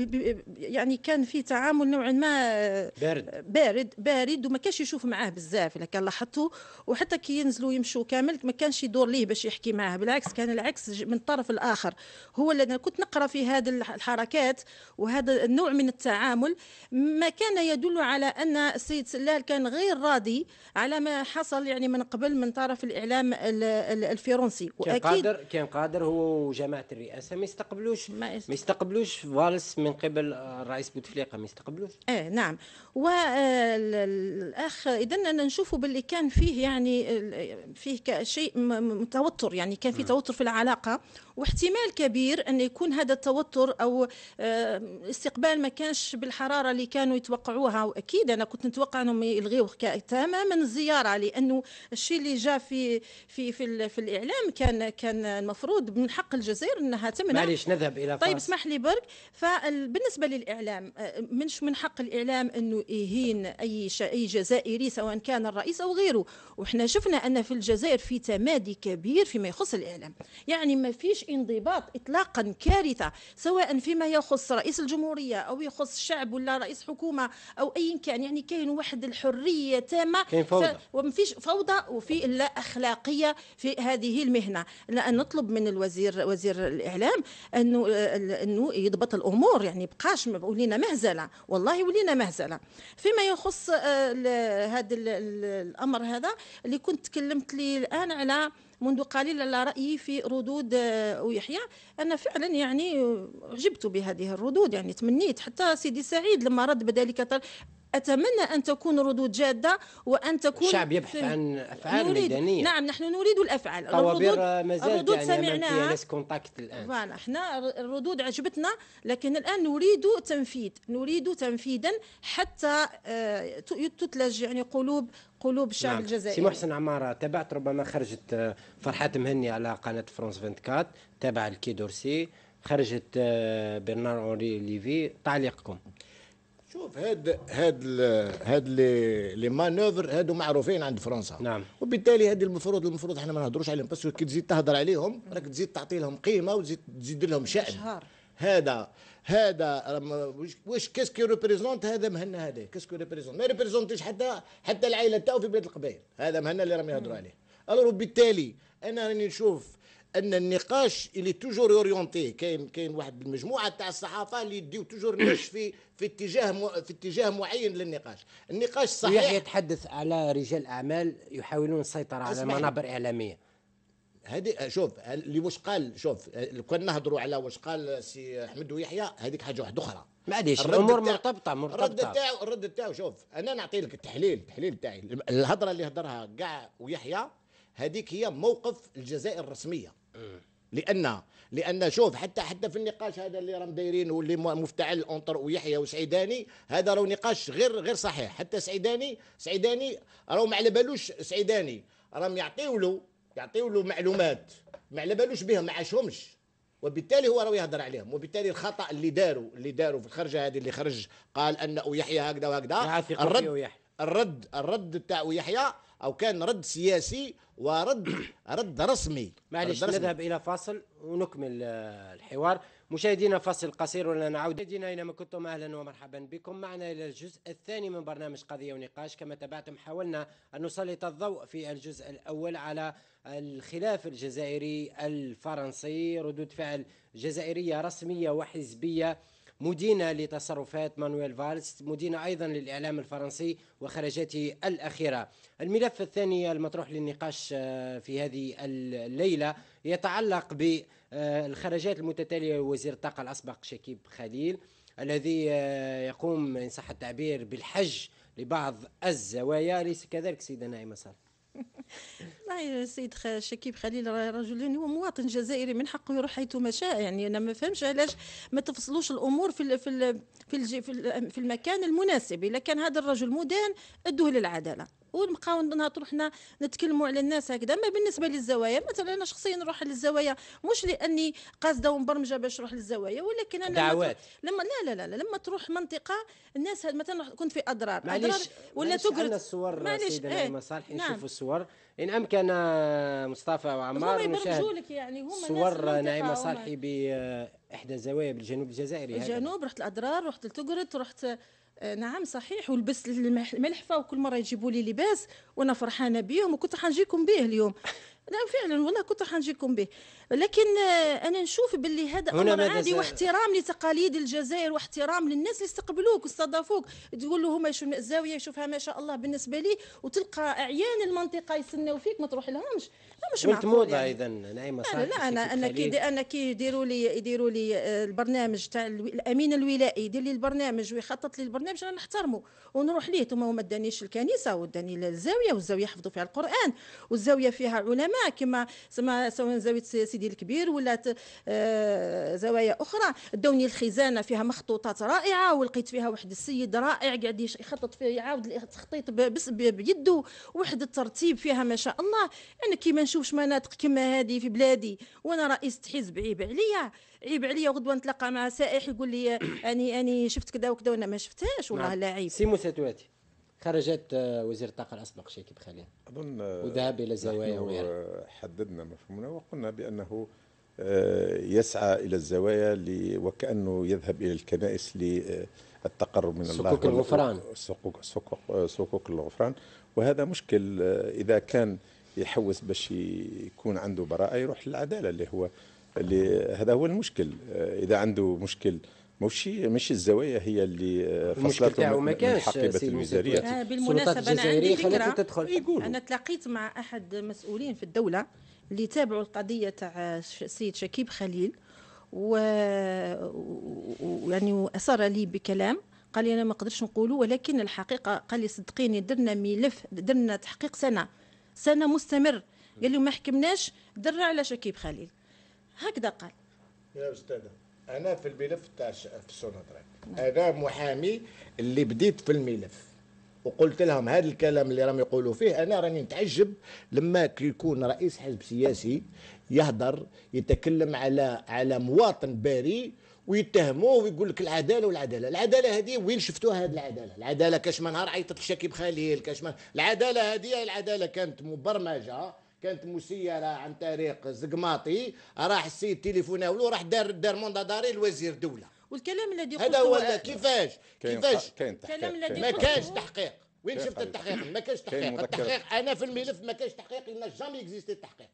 يعني كان في تعامل نوعا ما آه، بارد بارد بارد وما كانش يشوف معاه بزاف إلا كان لاحظته وحتى كي ينزلوا يمشوا كامل ما كانش يدور ليه باش يحكي معاه بالعكس كان العكس من الطرف الآخر هو اللي كنت نقرأ في هذه الحركات وهذا النوع من التعامل ما كان يدل على أن السيد سلال كان غير راضي على ما حصل يعني من قبل من طرف الاعلام الفرنسي واكيد كان قادر كان قادر هو وجماعه الرئاسه ما يستقبلوش ما يستقبلوش فالس من قبل الرئيس بوتفليقه ما يستقبلوش اه نعم والاخ اذا انا نشوفه باللي كان فيه يعني فيه شيء متوتر يعني كان في نعم. توتر في العلاقه واحتمال كبير أن يكون هذا التوتر أو الاستقبال آه، ما كانش بالحرارة اللي كانوا يتوقعوها وأكيد أنا كنت نتوقع أنهم يلغيو تماما الزيارة لأنه الشيء اللي جاء في في في, في الإعلام كان كان المفروض من حق الجزائر أنها تمنع معليش نذهب إلى فاس. طيب اسمح لي برك فبالنسبة للإعلام آه، منش من حق الإعلام أنه يهين أي أي جزائري سواء كان الرئيس أو غيره وإحنا شفنا أن في الجزائر في تمادي كبير فيما يخص الإعلام يعني ما فيش انضباط اطلاقا كارثه سواء فيما يخص رئيس الجمهوريه او يخص الشعب ولا رئيس حكومه او ايا كان يعني كاين واحد الحريه تامه كاين فوضى وما فيش فوضى وفي لا اخلاقيه في هذه المهنه لان نطلب من الوزير وزير الاعلام انه انه يضبط الامور يعني بقاش ولينا مهزله والله ولينا مهزله فيما يخص هذا آه، الامر هذا اللي كنت تكلمت لي الان على منذ قليل على رايي في ردود آه، ويحيى انا فعلا يعني عجبت بهذه الردود يعني تمنيت حتى سيدي سعيد لما رد بذلك أتمنى أن تكون ردود جادة وأن تكون الشعب يبحث عن أفعال نريد ميدانية نعم نحن نريد الأفعال الردود مازال الردود يعني سمعناها الآن فوالا احنا الردود عجبتنا لكن الآن نريد تنفيذ نريد تنفيذا حتى آه، تتلج يعني قلوب قلوب الشعب نعم. الجزائري سي محسن عماره تابعت ربما خرجت آه، فرحات مهني على قناه فرونس 24 تابع الكي دورسي خرجت آه، برنار اونري ليفي تعليقكم شوف هاد هاد هاد لي لي مانوفر هادو معروفين عند فرنسا نعم وبالتالي هاد المفروض المفروض احنا ما نهضروش عليهم باسكو كي تزيد تهضر عليهم راك تزيد تعطي لهم قيمه وتزيد تزيد لهم شأن هذا هذا واش كي ريبريزونت هذا مهنا هذا كي ريبريزونت ما ريبريزونتيش حتى حتى العائله تاعو في بلاد القبائل هذا مهنا اللي راهم يهضروا عليه الو بالتالي انا راني نشوف ان النقاش اللي توجور اورينتي كاين كاين واحد المجموعه تاع الصحافه اللي يديو توجور نقاش في في اتجاه في اتجاه معين للنقاش النقاش صحيح يتحدث على رجال اعمال يحاولون السيطره على منابر اعلاميه هذه شوف اللي واش قال شوف كان نهضروا على واش قال سي احمد ويحيى هذيك حاجه واحده اخرى معليش الامور مرتبطه مرتبطه الرد تاعو الرد تاعو شوف انا نعطي لك التحليل التحليل تاعي الهضره اللي هضرها كاع ويحيى هذيك هي موقف الجزائر الرسميه لان لان شوف حتى حتى في النقاش هذا اللي راهم دايرين واللي مفتعل اونطر ويحيى وسعيداني هذا راهو نقاش غير غير صحيح حتى سعيداني سعيداني راهو ما على بالوش سعيداني راهم يعطيولو يعطيو له معلومات ما على بالوش بهم ما عاشهمش وبالتالي هو راه يهضر عليهم وبالتالي الخطا اللي داروا اللي داروا في الخرجه هذه اللي خرج قال ان يحيى هكذا وهكذا الرد الرد الرد تاع يحيى او كان رد سياسي ورد رد رسمي معليش نذهب الى فاصل ونكمل آه، الحوار مشاهدينا فصل قصير نعود مشاهدينا اينما كنتم اهلا ومرحبا بكم معنا الى الجزء الثاني من برنامج قضيه ونقاش كما تابعتم حاولنا ان نسلط الضوء في الجزء الاول على الخلاف الجزائري الفرنسي ردود فعل جزائريه رسميه وحزبيه مدينة لتصرفات مانويل فالس مدينة أيضا للإعلام الفرنسي وخرجاته الأخيرة الملف الثاني المطروح للنقاش آه، في هذه الليلة يتعلق ب آه، الخرجات المتتالية لوزير الطاقة الأسبق شكيب خليل الذي آه، يقوم إن صح التعبير بالحج لبعض الزوايا ليس كذلك سيدة نائمة صالح لا السيد شكيب خليل رجل هو مواطن جزائري من حقه يروح حيث ما شاء يعني انا ما فهمش علاش ما تفصلوش الامور في الـ في الـ في, الـ في, في المكان المناسب اذا كان هذا الرجل مدان ادوه للعداله ونبقاو نهضروا حنا نتكلموا على الناس هكذا اما بالنسبه للزوايا مثلا انا شخصيا نروح للزوايا مش لاني قاصده ومبرمجه باش نروح للزوايا ولكن انا دعوات لما لا لا لا لما تروح منطقه الناس مثلا كنت في اضرار معليش ولا تقرد الصور معليش ايه نشوفوا نعم. الصور ان امكن مصطفى وعمار لك يعني هما صور نعيمه صالحي باحدى الزوايا بالجنوب الجزائري الجنوب رحت الاضرار رحت لتقرد رحت آه، نعم صحيح ولبست الملحفه وكل مره يجيبوا لي لباس وانا فرحانه بيهم وكنت حنجيكم به اليوم نعم فعلا والله كنت حنجيكم به لكن آه، انا نشوف باللي هذا امر عادي واحترام لتقاليد الجزائر واحترام للناس اللي استقبلوك واستضافوك تقول له هما الزاويه يشوفها ما شاء الله بالنسبه لي وتلقى اعيان المنطقه يستناو فيك ما تروح لهمش لا مش وانت موضه يعني. اذا نايمه صح لا انا انا كي انا كي يديروا لي يديروا لي آه، البرنامج تاع الامين الولائي يدير لي البرنامج ويخطط لي البرنامج انا نحترمه ونروح ليه ثم ما دانيش الكنيسه وداني للزاويه والزاويه يحفظوا فيها القران والزاويه فيها علماء كما سما سواء زاويه سيدي الكبير ولا آه، زوايا اخرى دوني الخزانه فيها مخطوطات رائعه ولقيت فيها واحد السيد رائع قاعد يخطط فيه يعاود التخطيط بيده واحد الترتيب فيها ما شاء الله انا يعني كيما نشوفش مناطق كما هذه في بلادي وانا رئيس حزب عيب عليا عيب عليا وغدوه نتلاقى مع سائح يقول لي اني اني شفت كذا وكذا وانا ما شفتهاش والله نعم. لا عيب سي موساتواتي خرجت آه، وزير الطاقه الاسبق شيكي خليل اظن آه، وذهب الى زوايا وغيرها حددنا مفهومنا وقلنا بانه آه، يسعى الى الزوايا وكانه يذهب الى الكنائس للتقرب من الله صكوك الغفران صكوك صكوك الغفران وهذا مشكل اذا كان يحوس باش يكون عنده براءه يروح للعداله اللي هو اللي هذا هو المشكل آه، اذا عنده مشكل مش مش الزوايا هي اللي آه، فصلت ما كانش حقيبه الميزانيه آه بالمناسبه انا عندي فكره تدخل. إيه، انا تلاقيت مع احد مسؤولين في الدوله اللي تابعوا القضيه تاع السيد شكيب خليل و... ويعني واصر لي بكلام قال لي انا ما نقدرش نقوله ولكن الحقيقه قال لي صدقيني درنا ملف درنا تحقيق سنه سنه مستمر قال لي ما حكمناش درع على شكيب خليل هكذا قال يا استاذه انا في الملف تاع في السونادراك انا محامي اللي بديت في الملف وقلت لهم هذا الكلام اللي راهم يقولوا فيه انا راني نتعجب لما يكون رئيس حزب سياسي يهدر يتكلم على على مواطن بريء ويتهموه ويقول لك العداله والعداله العداله هذه وين شفتوها هذه العداله العداله كاش من نهار عيطت شاكيب خليل كاش من... العداله هذه العداله كانت مبرمجه كانت مسيره عن طريق زقماطي راح السيد تليفوناولو راح دار دار داري لوزير دوله والكلام الذي قلته هذا هو كيفاش كيفاش كاين تحقيق ما كانش تحقيق وين شفت التحقيق ما كانش تحقيق التحقيق انا في الملف ما كانش تحقيق ان جامي اكزيستي التحقيق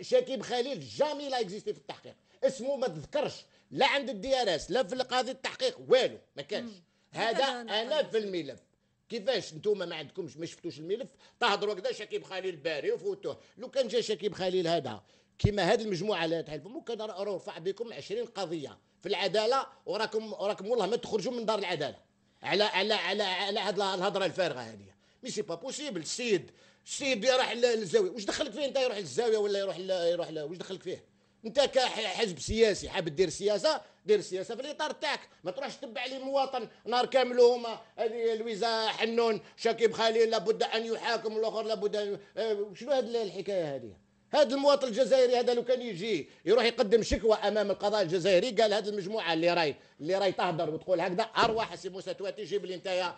شاكيب خليل جامي لا اكزيستي في التحقيق اسمه ما تذكرش لا عند الدي ار اس لا في القاضي التحقيق والو ما كانش هذا انا في الملف كيفاش انتوما ما عندكمش ما شفتوش الملف تهضروا هكذا شكيب خليل باري وفوتوه لو كان جا شكيب خليل هذا كيما هذه المجموعه اللي تحلفهم كان رفع بكم 20 قضيه في العداله وراكم وراكم والله ما تخرجوا من دار العداله على على على على هاد الهضره الفارغه هذه مي سي با بوسيبل السيد السيد راح للزاويه واش دخلك فيه انت يروح للزاويه ولا يروح يروح واش دخلك فيه انت كحزب سياسي حاب دير سياسه دير سياسه في الاطار تاعك ما تروحش تبع لي مواطن نهار كامل هما لويزا حنون شاكيب خليل لابد ان يحاكم الاخر لابد ان آه، شنو هذه الحكايه هذه هذا المواطن الجزائري هذا لو كان يجي يروح يقدم شكوى امام القضاء الجزائري قال هذه المجموعه اللي راي اللي راهي تهضر وتقول هكذا ارواح سي موسى تواتي جيب لي انت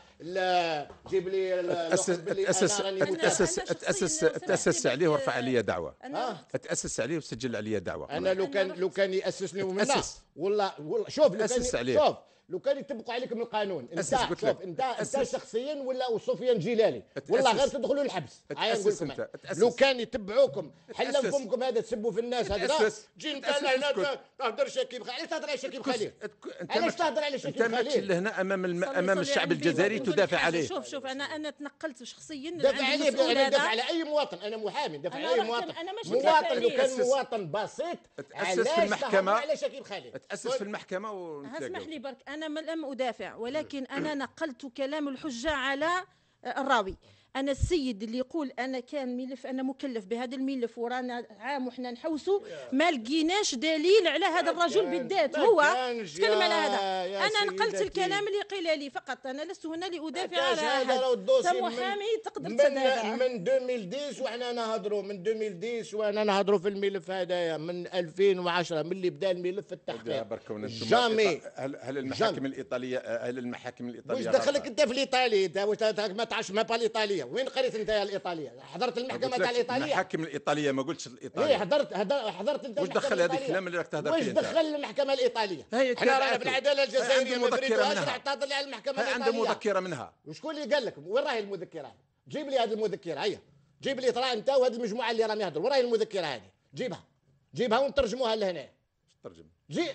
جيب لي تاسس تاسس تاسس تاسس عليه ورفع عليا دعوه آه. تاسس عليه وسجل عليا دعوه انا لو كان لو كان ياسسني من والله والله شوف لو كان شوف لو كان يتبقوا عليك من القانون انت شوف انت انت شخصيا ولا وسفيان جلالي والله غير تدخلوا الحبس تاسس نقول لكم لو كان يتبعوكم حل فمكم هذا تسبوا في الناس هكذا جي انت هنا تهدر شاكيب خليل تهدر شاكيب خليل علاش تهضر على شكل انت ماشي لهنا امام الم... صلي امام صلي الشعب الجزائري تدافع عليه شوف شوف انا انا تنقلت شخصيا دافع عليه انا دافع على اي مواطن انا محامي دافع على اي مواطن أنا مواطن لو كان مواطن بسيط تاسس في المحكمه على شكل خالد تاسس في المحكمه اسمح لي برك انا لم ادافع ولكن انا نقلت كلام الحجه على الراوي انا السيد اللي يقول انا كان ملف انا مكلف بهذا الملف ورانا عام وحنا نحوسوا ما لقيناش دليل على هذا الرجل بالذات هو تكلم على هذا انا نقلت الكلام اللي قيل لي فقط انا لست هنا لادافع على احد محامي تقدر تدافع من, من 2010 وحنا نهضروا من 2010 وانا نهضروا في الملف هذايا من 2010 من اللي بدا الملف التحقيق جامي هل هل المحاكم الايطاليه هل المحاكم الايطاليه واش دخلك انت في الايطالي انت واش ما تعرفش ما بالايطالي الايطاليه وين قريت انت يا الايطاليه حضرت المحكمه تاع الايطاليه الحاكم الايطاليه ما قلتش الايطاليه اي حضرت حضرت انت واش دخل هذه الكلام اللي راك تهضر فيه واش دخل المحكمه الايطاليه احنا رانا بالعداله الجزائريه ما بريتوهاش راح تهضر على المحكمه الايطاليه عنده مذكره منها وشكون اللي قال لك وين راهي المذكره جيب لي هذه المذكره هيا جيب لي ترى انت وهذه المجموعه اللي راهم يهضروا وراهي المذكره هذه جيبها جيبها ونترجموها لهنا ترجم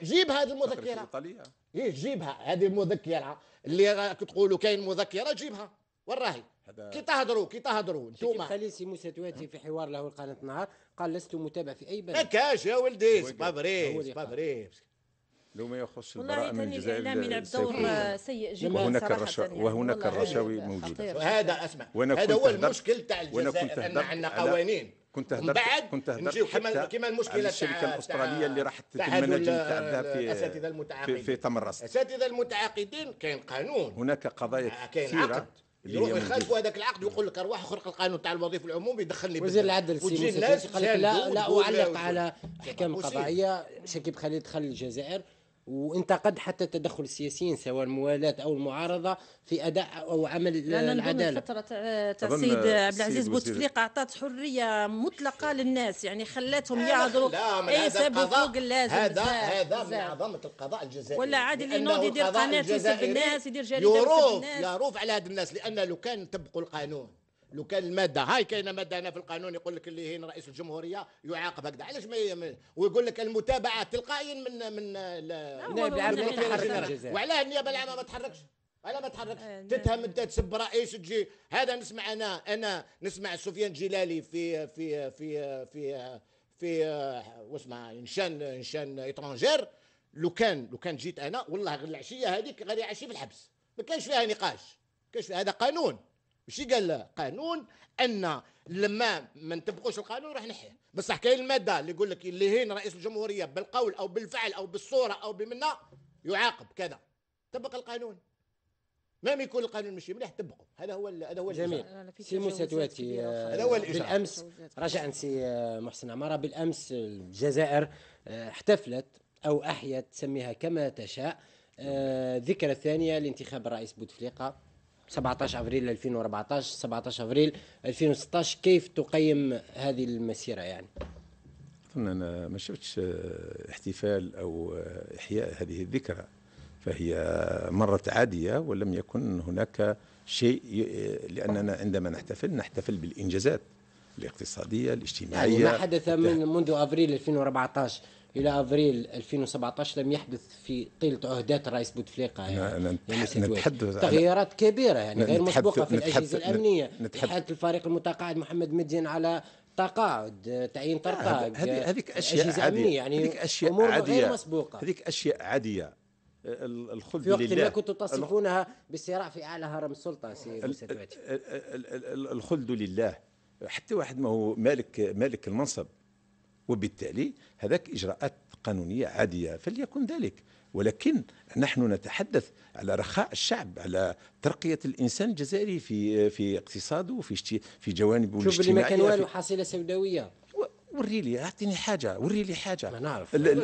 جيب هذه المذكره الايطاليه ايه جيبها هذه المذكره اللي راك تقولوا كاين مذكره جيبها وين راهي هذا كي تهضروا كي تهضروا انتوما خليسي موسى تواتي في حوار له لقناه النهار قال لست متابع في اي بلد كاش يا ولدي با فري لو ما يخص البراءة من الجزائر الإعلام يلعب دور سيء جدا وهناك الرشا يعني. وهناك الرشاوي موجودة هذا اسمع هذا هو المشكل تاع الجزائر أن عندنا قوانين كنت هدرت بعد كنت هدرت كما كما المشكله تاع الشركه الاستراليه اللي راح تتم مناجم تاعها في الاساتذه المتعاقدين في, في تمرس الاساتذه المتعاقدين كاين قانون هناك قضايا كثيره يروح يخالفوا هذاك العقد ويقول لك ارواح خرق القانون تاع الوظيفه العمومي دخلني وزير العدل سي قال لا لا اعلق على احكام قضائيه شكيب خليل دخل الجزائر وانتقد حتى التدخل السياسيين سواء الموالاة او المعارضه في اداء او عمل لا العداله فتره آه، تاع السيد عبد العزيز بوتفليقه اعطت حريه مطلقه للناس يعني خلاتهم يعذروا اي سبب فوق اللازم هذا هذا من عظمه القضاء الجزائري ولا عادي اللي نوض يدير قناه يسب الناس يدير جريده يروف يروف على هاد الناس لان لو كان طبقوا القانون لو كان الماده هاي كاينه ماده هنا في القانون يقول لك اللي هنا رئيس الجمهوريه يعاقب هكذا علاش ما ويقول لك المتابعه تلقائيا من من النائب العام وعلاه النيابه العامه ما تحركش انا ما تحركش آه، تتهم انت تسب رئيس تجي هذا نسمع انا انا نسمع سفيان جلالي في في في في في واسمع انشان انشان اترونجير لو كان لو كان جيت انا والله غير العشيه هذيك غير يعشي في الحبس ما كانش فيها نقاش كانش فيها هذا قانون ماشي قال قانون ان لما ما نطبقوش القانون راح نحيه بصح كاين الماده اللي يقول لك اللي هين رئيس الجمهوريه بالقول او بالفعل او بالصوره او بمنا يعاقب كذا طبق القانون ما يكون القانون ماشي مليح طبقوا هذا هو هذا هو جميل سي موسى تواتي آه، هذا هو بالامس رجع سي آه، محسن عماره بالامس الجزائر آه، احتفلت او احيت سميها كما تشاء ذكرى ثانيه لانتخاب الرئيس بوتفليقه 17 ابريل 2014 17 ابريل 2016 كيف تقيم هذه المسيره يعني اظن انا ما شفتش آه، احتفال او آه، احياء هذه الذكرى فهي مرت عاديه ولم يكن هناك شيء آه، لاننا عندما نحتفل نحتفل بالانجازات الاقتصاديه الاجتماعيه يعني ما حدث من منذ ابريل 2014 الى افريل 2017 لم يحدث في طيله عهدات الرئيس بوتفليقه يعني, يعني نتحدث تغييرات كبيره يعني غير مسبوقه في الاجهزه الامنيه حاله الفريق المتقاعد محمد مدين على تقاعد تعيين ترقاق آه، هذيك اشياء عاديه يعني هذيك اشياء امور عادية. غير مسبوقه هذيك اشياء عاديه الخلد في وقت لله. ما كنتم تصفونها بالصراع في اعلى هرم السلطه سي الخلد لله حتى واحد ما هو مالك مالك المنصب وبالتالي هذاك إجراءات قانونية عادية فليكن ذلك ولكن نحن نتحدث على رخاء الشعب على ترقية الإنسان الجزائري في في اقتصاده في في جوانبه الاجتماعية شوف ما كان والو حاصلة سوداوية وري لي اعطيني حاجه وري لي حاجه ما نعرف الان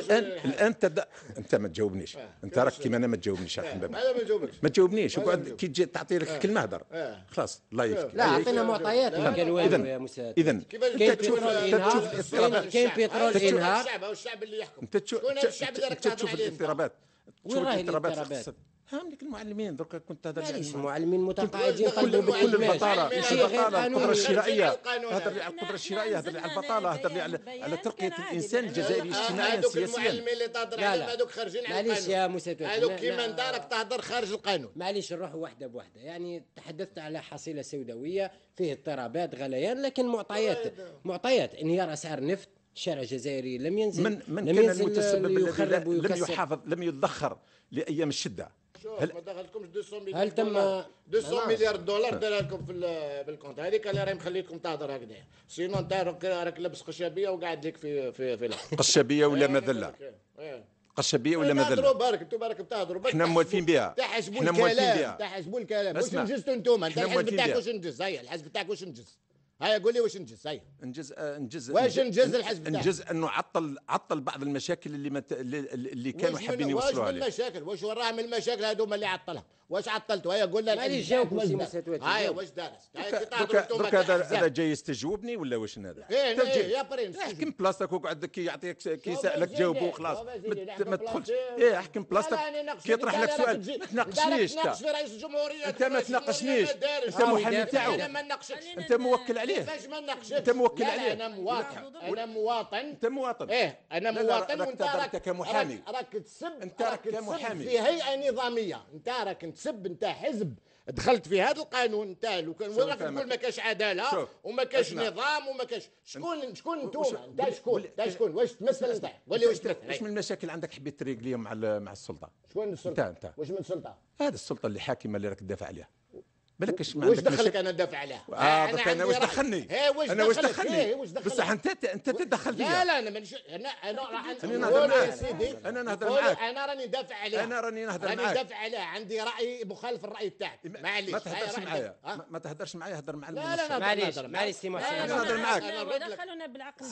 الان تد... انت ما تجاوبنيش آه. انت راك كيما انا ما تجاوبنيش عبد الباب آه. ما تجاوبنيش ما تجاوبنيش وقعد كي تجي تعطي لك آه. كلمه هضر خلاص الله يفك لا اعطينا معطيات اذا اذا انت تشوف تشوف الاضطرابات كاين بترول انهار الشعب هو الشعب اللي يحكم انت تشوف الشعب اللي راك تشوف الاضطرابات وين راهي الاضطرابات هام لك المعلمين درك كنت تهضر على المعلمين متقاعدين كل كل البطاله ماشي البطاله القدره الشرائيه هضر لي على القدره الشرائيه هضر لي على البطاله هضر لي على على ترقيه الانسان الجزائري اجتماعيا سياسيا المعلمين اللي تهضر عليهم هذوك خارجين على معليش يا موسى هذوك كيما دارك تهضر خارج القانون معليش نروح وحده بوحده يعني تحدثت على حصيله سوداويه فيه اضطرابات غليان لكن معطيات معطيات انهيار اسعار النفط الشارع الجزائري لم ينزل من من لم كان ينزل المتسبب الذي لم يحافظ لم يدخر لايام الشده هل ما دخلتكمش 200 مليار هل تم 200 نعم. مليار دولار دار لكم في بالكونت هذيك اللي راهي مخلي لكم تهضر هكذا سينو انت راك لابس قشابيه وقاعد لك في في في قشابيه ولا إيه، مذله إيه. قشبيه ولا إيه، مذله تهضروا برك انتم برك تهضروا برك حنا موالفين بها تحسبوا الكلام تحسبوا الكلام واش نجزتوا انتم انت الحزب تاعك واش نجز هيا الحزب تاعك واش نجز هيا قول لي واش نجز هيا نجز آه، نجز واش نجز الحزب نجز انه عطل عطل بعض المشاكل اللي مت... اللي كانوا حابين يوصلوا عليها واش المشاكل واش وراهم المشاكل هذوما اللي عطلها واش عطلته هي قلنا ماني جاوب هاي واش دارس درك هذا جاي يستجوبني ولا واش هذا ايه, إيه، يا برنس إيه، احكم بلاصتك وقعد كي يعطيك كي يسالك جاوبه وخلاص ما تدخلش ايه احكم بلاصتك كي يطرح لك سؤال ما تناقشنيش انت رئيس الجمهوريه انت ما تناقشنيش انت محامي تاعو انت موكل عليه كيفاش ما نناقشش انت موكل عليه انا مواطن انا مواطن انت مواطن ايه انا مواطن وانت راك كمحامي راك تسب انت راك كمحامي في هيئه نظاميه انت راك تسب انت حزب دخلت في هذا القانون نتاع لو كان وين راك تقول ما كاش عداله وما كاش نظام وما كاش شكون شكون انتم انت شكون انت شكون واش تمثل انت ولا واش تمثل واش من المشاكل عندك حبيت تريقليهم مع مع السلطه شكون السلطه انت انت واش من السلطه هذه السلطه اللي حاكمه اللي راك تدافع عليها بالك ما واش دخلك انا ندافع عليها؟ آه انا إيه، انا واش دخلني؟ انا إيه، واش دخلني؟ بصح انت انت تدخل فيا لا لا انا مانيش انا انا انا نهضر معاك انا نهضر معاك انا راني ندافع عليها انا راني نهضر معاك راني ندافع عليها عندي راي مخالف الراي تاعك معليش ما تهضرش معايا ما تهضرش معايا هضر مع لا لا معليش معليش سي محسن انا نهضر معاك دخلونا بالعقل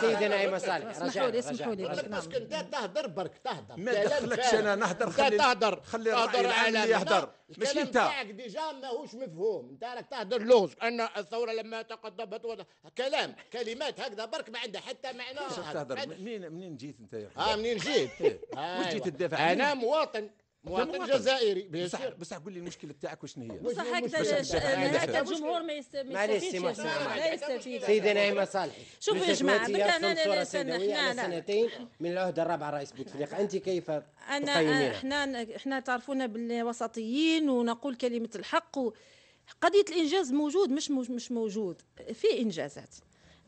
سيدي نعيم صالح اسمحوا لي اسمحوا لي باسكو انت تهضر برك تهضر ما دخلكش انا نهضر خلي تهضر خلي الراي يهضر مش انت تاعك ديجا ماهوش مفهوم انت راك تهدر لغز ان الثوره لما تقدمت وضع. كلام كلمات هكذا برك ما عندها حتى معنى تهدر منين منين جيت انت يا اه منين جيت؟ وش آه، جيت أيوة. تدافع انا مواطن مواطن جزائري بصح بصح قول لي المشكله تاعك واش هي بصح هكذا الجمهور ما يستفيدش ما يستفيدش سيدي نعيمه صالحي شوفوا يا جماعه انا انا سنتين من العهده الرابعه رئيس بوتفليقه انت كيف انا احنا احنا تعرفونا بالوسطيين ونقول كلمه الحق قضيه الانجاز موجود مش مش موجود في انجازات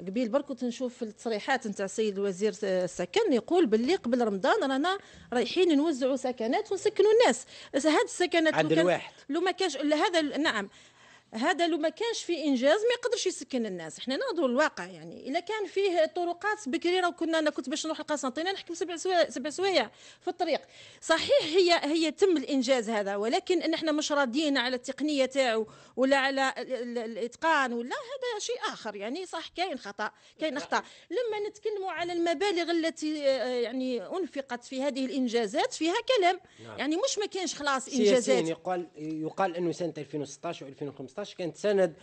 قبيل برك كنت نشوف التصريحات نتاع السيد الوزير السكن يقول باللي قبل رمضان رانا رايحين نوزعوا سكنات ونسكنوا الناس هاد السكنات عند الواحد لو ما كانش هذا نعم هذا لو ما كانش فيه انجاز ما يقدرش يسكن الناس احنا نهضروا الواقع يعني الا كان فيه طرقات بكري راه كنا انا كنت باش نروح القسنطينه نحكم سبع سوايع سبع سوايع في الطريق صحيح هي هي تم الانجاز هذا ولكن ان احنا مش راضيين على التقنيه تاعو ولا على الاتقان ولا هذا شيء اخر يعني صح كاين خطا كاين نعم. اخطاء لما نتكلموا على المبالغ التي آه، يعني انفقت في هذه الانجازات فيها كلام نعم. يعني مش ما كانش خلاص انجازات يقال يقال انه سنه 2016 و 2015 2015 كانت سند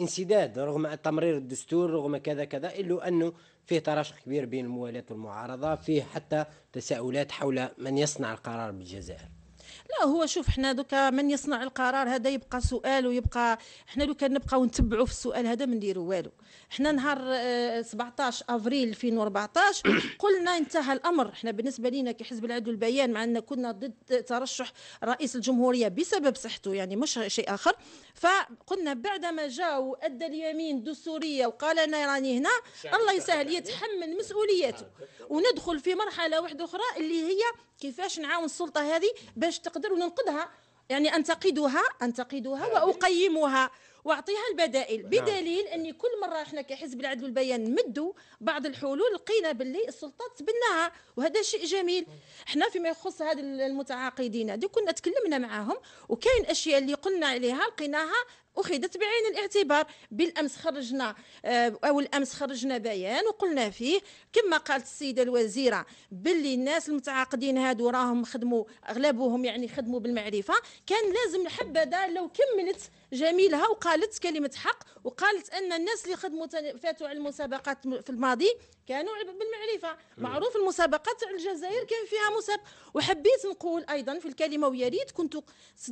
انسداد رغم تمرير الدستور رغم كذا كذا الا انه فيه تراشق كبير بين الموالاه والمعارضه فيه حتى تساؤلات حول من يصنع القرار بالجزائر لا هو شوف حنا دوكا من يصنع القرار هذا يبقى سؤال ويبقى حنا لو كان نبقاو نتبعوا في السؤال هذا ما نديروا والو حنا نهار 17 آه، افريل 2014 قلنا انتهى الامر حنا بالنسبه لنا كحزب العدل والبيان مع ان كنا ضد ترشح رئيس الجمهوريه بسبب صحته يعني مش شيء اخر فقلنا بعد ما جاء وادى اليمين الدستوريه وقال انا راني هنا الله يسهل يتحمل مسؤولياته آه، وندخل في مرحله واحده اخرى اللي هي كيفاش نعاون السلطه هذه باش تقدر نقدر وننقدها يعني انتقدها انتقدها آه. واقيمها واعطيها البدائل نعم. بدليل ان كل مره احنا كحزب العدل والبيان نمدوا بعض الحلول لقينا باللي السلطات تبناها وهذا شيء جميل احنا فيما يخص هذا المتعاقدين هذو كنا تكلمنا معاهم وكاين اشياء اللي قلنا عليها لقيناها اخذت بعين الاعتبار بالامس خرجنا آه، او الامس خرجنا بيان وقلنا فيه كما قالت السيده الوزيره باللي الناس المتعاقدين هادو راهم خدموا اغلبهم يعني خدموا بالمعرفه كان لازم الحبذا لو كملت جميلها وقالت كلمه حق وقالت ان الناس اللي خدموا فاتوا على المسابقات في الماضي كانوا بالمعرفة معروف المسابقات الجزائر كان فيها مسابق وحبيت نقول أيضا في الكلمة ويا ريت كنت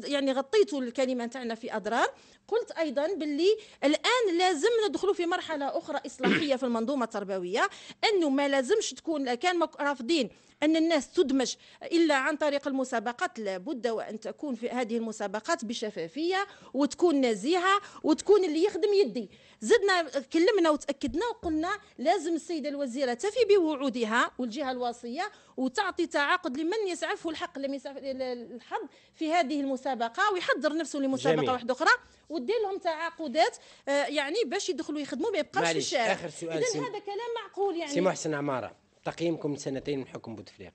يعني غطيت الكلمة تاعنا في أضرار قلت أيضا باللي الآن لازم ندخلوا في مرحلة أخرى إصلاحية في المنظومة التربوية أنه ما لازمش تكون كان رافضين أن الناس تدمج إلا عن طريق المسابقات لابد وأن تكون في هذه المسابقات بشفافية وتكون نزيهة وتكون اللي يخدم يدي زدنا كلمنا وتاكدنا وقلنا لازم السيده الوزيره تفي بوعودها والجهه الوصيه وتعطي تعاقد لمن يسعف الحق لم يسعف الحظ في هذه المسابقه ويحضر نفسه لمسابقه واحده اخرى ودير لهم تعاقدات آه، يعني باش يدخلوا يخدموا ما يبقاش في الشارع اخر سؤال اذا هذا كلام معقول يعني سي محسن عماره تقييمكم سنتين من حكم بوتفليق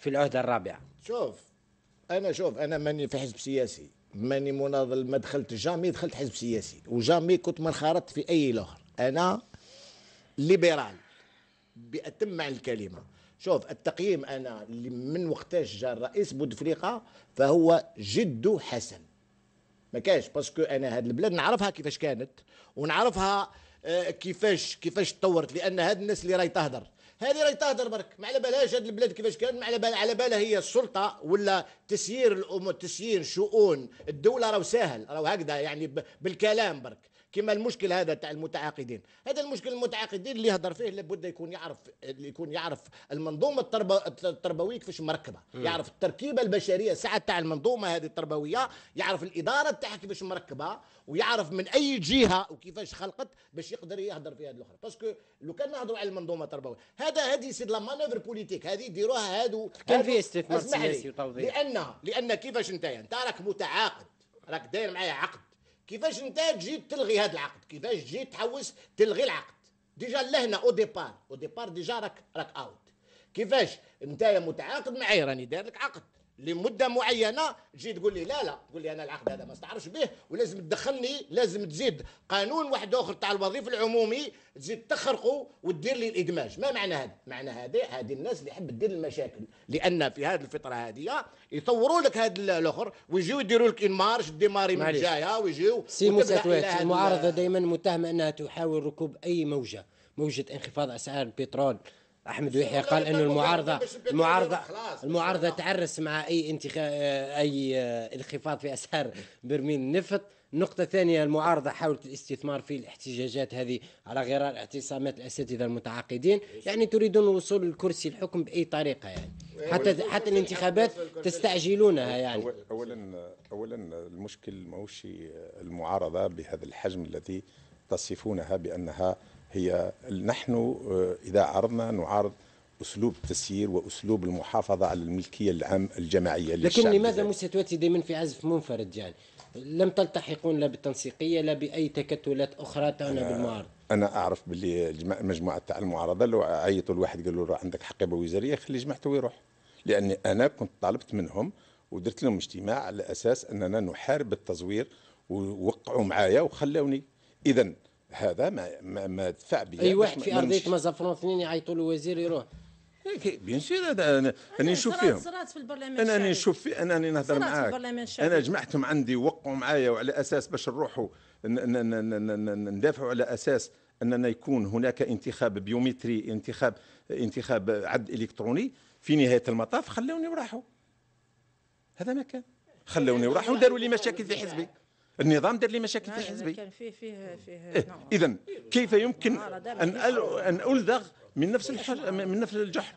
في العهده الرابعه شوف انا شوف انا ماني في حزب سياسي ماني مناضل ما دخلت جامي دخلت حزب سياسي وجامي كنت ما انخرطت في اي الاخر انا ليبرال بأتم معنى الكلمه شوف التقييم انا اللي من وقتاش جا الرئيس بوتفليقه فهو جد حسن ما كاش باسكو انا هاد البلاد نعرفها كيفاش كانت ونعرفها آه، كيفاش كيفاش تطورت لان هاد الناس اللي راهي تهدر هذه راهي تهدر برك ما على بالهاش هذه البلاد كيفاش كانت ما على بال على بالها هي السلطه ولا تسيير الامور تسيير شؤون الدوله راهو ساهل راهو هكذا يعني بالكلام برك كما المشكل هذا تاع المتعاقدين هذا المشكل المتعاقدين اللي يهضر فيه لابد يكون يعرف يكون يعرف المنظومه التربويه كيفاش مركبه م. يعرف التركيبه البشريه ساعه تاع المنظومه هذه التربويه يعرف الاداره تاعها كيفاش مركبه ويعرف من اي جهه وكيفاش خلقت باش يقدر يهضر في هذه الاخرى باسكو لو كان نهضروا على المنظومه التربويه هذا هذه سي لا مانوفر بوليتيك هذه يديروها هادو كان في استثمار سياسي وتوظيف لان لان كيفاش انت يعني؟ انت راك متعاقد راك داير معايا عقد كيفاش انت تجي تلغي هذا العقد كيفاش تجي تحوس تلغي العقد ديجا لهنا او ديبار او ديبار ديجا راك راك اوت كيفاش انت متعاقد معايا راني داير لك عقد لمده معينه تجي تقول لي لا لا تقول لي انا العقد هذا ما استعرش به ولازم تدخلني لازم تزيد قانون واحد اخر تاع الوظيفه العمومي تزيد تخرقه وتدير لي الادماج ما معنى هذا معنى هذه هذه الناس اللي يحب تدير المشاكل لان في هذه الفتره هذه يطوروا لك هذا الاخر ويجيو يديروا لك ان مارش ديماري من جايه ويجيو سي موسى المعارضه دائما متهمه انها تحاول ركوب اي موجه موجه انخفاض اسعار البترول احمد يحيى قال انه المعارضه المعارضه المعارضه تعرس مع اي انتخاب اي آه، انخفاض في اسعار برميل النفط نقطة ثانية المعارضة حاولت الاستثمار في الاحتجاجات هذه على غرار اعتصامات الأساتذة المتعاقدين يعني تريدون الوصول لكرسي الحكم بأي طريقة يعني حتى حتى يعني الانتخابات تستعجلونها يعني أولا أولا المشكل ماهوش المعارضة بهذا الحجم الذي تصفونها بأنها هي نحن آه، إذا عرضنا نعارض اسلوب التسيير واسلوب المحافظه على الملكيه العام الجماعيه للشعب لكن لماذا مستواتي دائما في عزف منفرد يعني لم تلتحقون لا بالتنسيقيه لا باي تكتلات اخرى تعنى بالمعارضه انا اعرف باللي مجموعه تاع المعارضه لو عيطوا الواحد قالوا له عندك حقيبه وزاريه خلي جماعته ويروح لاني انا كنت طالبت منهم ودرت لهم اجتماع على اساس اننا نحارب التزوير ووقعوا معايا وخلوني اذا هذا ما ما, ما دفع به اي واحد في ارضيه مازافرون اثنين يعيطوا له وزير يروح إيه، بيان سور انا راني أيوة، نشوف فيهم صرات في البرلمان انا راني نشوف في انا راني نهضر معاك انا جمعتهم عندي وقعوا معايا وعلى اساس باش نروحوا ندافعوا على اساس اننا يكون هناك انتخاب بيومتري انتخاب انتخاب عد الكتروني في نهايه المطاف خلوني وراحوا هذا ما كان خلوني وراحوا داروا لي مشاكل في حزبي النظام دار لي مشاكل في حزبي كان فيه فيه فيه إيه، اذا كيف يمكن آه، ان ان الذغ من نفس الحر من نفس الجحر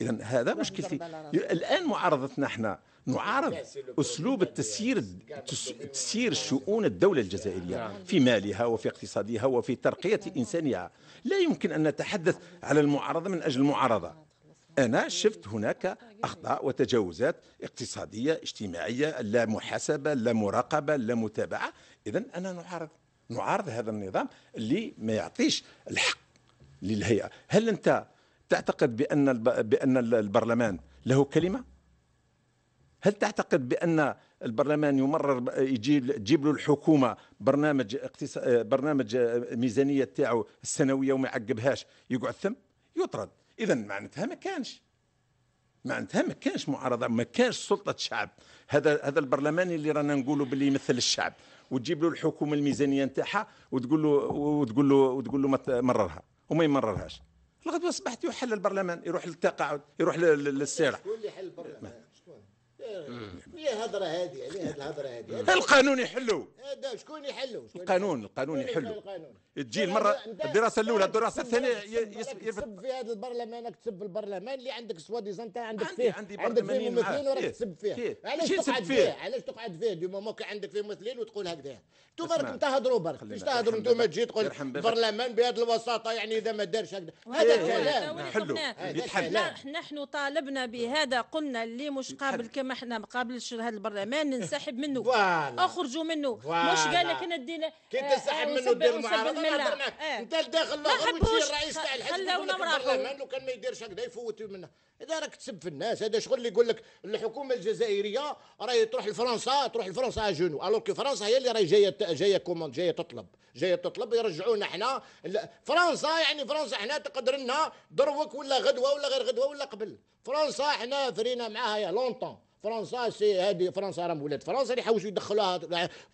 اذا هذا مشكلتي الان معارضتنا احنا نعارض اسلوب التسيير تسيير شؤون الدوله الجزائريه نعم. في مالها وفي اقتصادها وفي ترقيه نعم. انسانها لا يمكن ان نتحدث على المعارضه من اجل المعارضه أنا شفت هناك أخطاء وتجاوزات اقتصادية اجتماعية لا محاسبة لا مراقبة لا متابعة إذا أنا نعارض نعارض هذا النظام اللي ما يعطيش الحق للهيئة هل أنت تعتقد بأن بأن البرلمان له كلمة؟ هل تعتقد بأن البرلمان يمرر يجي تجيب له الحكومه برنامج برنامج ميزانيه تاعو السنويه وما يعقبهاش يقعد ثم يطرد اذا معناتها ما كانش معناتها ما كانش معارضه ما كانش سلطه شعب هذا هذا البرلمان اللي رانا نقولوا باللي يمثل الشعب وتجيب له الحكومه الميزانيه نتاعها وتقول له وتقول له وتقول له مررها وما يمررهاش الغدوه اصبحت يحل البرلمان يروح للتقاعد يروح للسيره شكون اللي يحل البرلمان شكون يا هضره هذه عليه الهضره هذه القانون يحلو هذا شكون يحلو القانون القانون يحلو القانون تجي المره الدراسه الاولى الدراسه الثانيه يسب في هذا البرلمان راك تسب البرلمان اللي عندك سوا ديزون انت عندك عندي فيه عندي عندك فيه ممثلين وراك تسب فيه علاش تقعد فيه علاش تقعد فيه ديما مومون عندك فيه ممثلين وتقول هكذا انتم برك تهضروا برك باش تهضروا انتم تجي تقول البرلمان بهذه الوساطه يعني اذا ما دارش هكذا هذا كلام حلو يتحل نحن طالبنا بهذا قلنا اللي مش قابل كما احنا ما قابلش هذا البرلمان ننسحب منه اخرجوا منه مش قال لك انا ادينا كي تنسحب آه، منه دير المعارضه منها إيه. انت داخل خلوش الرئيس تاع الحزب خلونا البرلمان لو كان ما يديرش هكذا يفوت منه اذا راك تسب في الناس هذا شغل اللي يقول لك الحكومه الجزائريه راهي تروح لفرنسا تروح لفرنسا جنو الوغ فرنسا هي اللي راهي جايه جايه كوموند جايه تطلب جايه تطلب يرجعونا احنا فرنسا يعني فرنسا احنا تقدر لنا دروك ولا غدوه ولا غير غدوه ولا قبل فرنسا احنا فرينا معاها يا لونتون فرنسا سي هذه فرنسا راهم ولاد فرنسا اللي حوشوا يدخلوها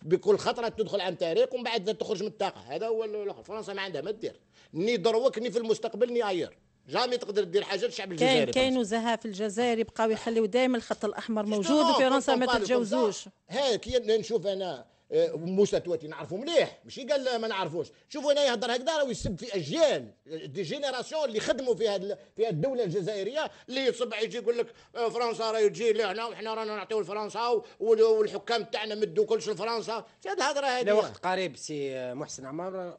بكل خطره تدخل عن طريق ومن بعد تخرج من الطاقه هذا هو الاخر فرنسا ما عندها ما دير ني دروك ني في المستقبل ني اير جامي تقدر دير حاجه للشعب الجزائري كاين وزها في الجزائر يبقاو يخليو دائما الخط الاحمر موجود وفرنسا ما تتجاوزوش هاك نشوف انا موسى تواتي نعرفه مليح ماشي قال ما نعرفوش شوفوا هنا يهضر هكذا راه يسب في اجيال دي جينيراسيون اللي خدموا في هذه في الدوله الجزائريه اللي يصبح يجي يقول لك آه، فرنسا راهي تجي لهنا وحنا رانا نعطيو لفرنسا والحكام تاعنا مدوا كلش لفرنسا هذه الهضره هذه وقت قريب سي محسن عمار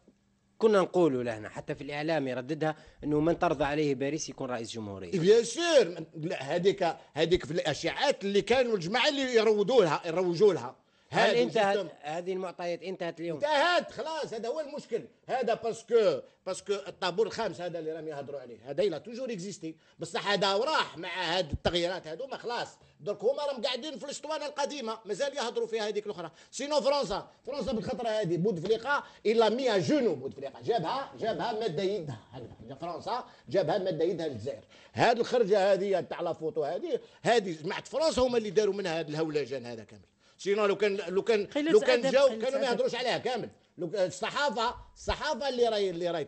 كنا نقولوا لهنا حتى في الاعلام يرددها انه من ترضى عليه باريس يكون رئيس جمهوريه بيان سور هذيك هذيك في الاشاعات اللي كانوا الجماعه اللي يروجوا لها يروجوا لها هل انتهت هذه المعطيات انتهت اليوم انتهت خلاص هذا هو المشكل هذا باسكو باسكو الطابور الخامس هذا اللي راهم يهضروا عليه هذا لا توجور اكزيستي بصح هذا وراح مع هذه التغييرات هذو ما خلاص درك هما راهم قاعدين في الاسطوانه القديمه مازال يهضروا فيها هذيك الاخرى سينو فرنسا فرنسا بالخطره هذه بوتفليقه الا ميها جنو بوتفليقه جابها جابها مد يدها فرنسا جابها مد يدها للجزائر هذه الخرجه هذه تاع لا فوتو هذه هذه جماعه فرنسا هما اللي داروا منها هذا الهولجان هذا كامل سينو لو كان لو كان لو كان جاو كانوا ما يهضروش عليها كامل الصحافه الصحافه اللي راي اللي راي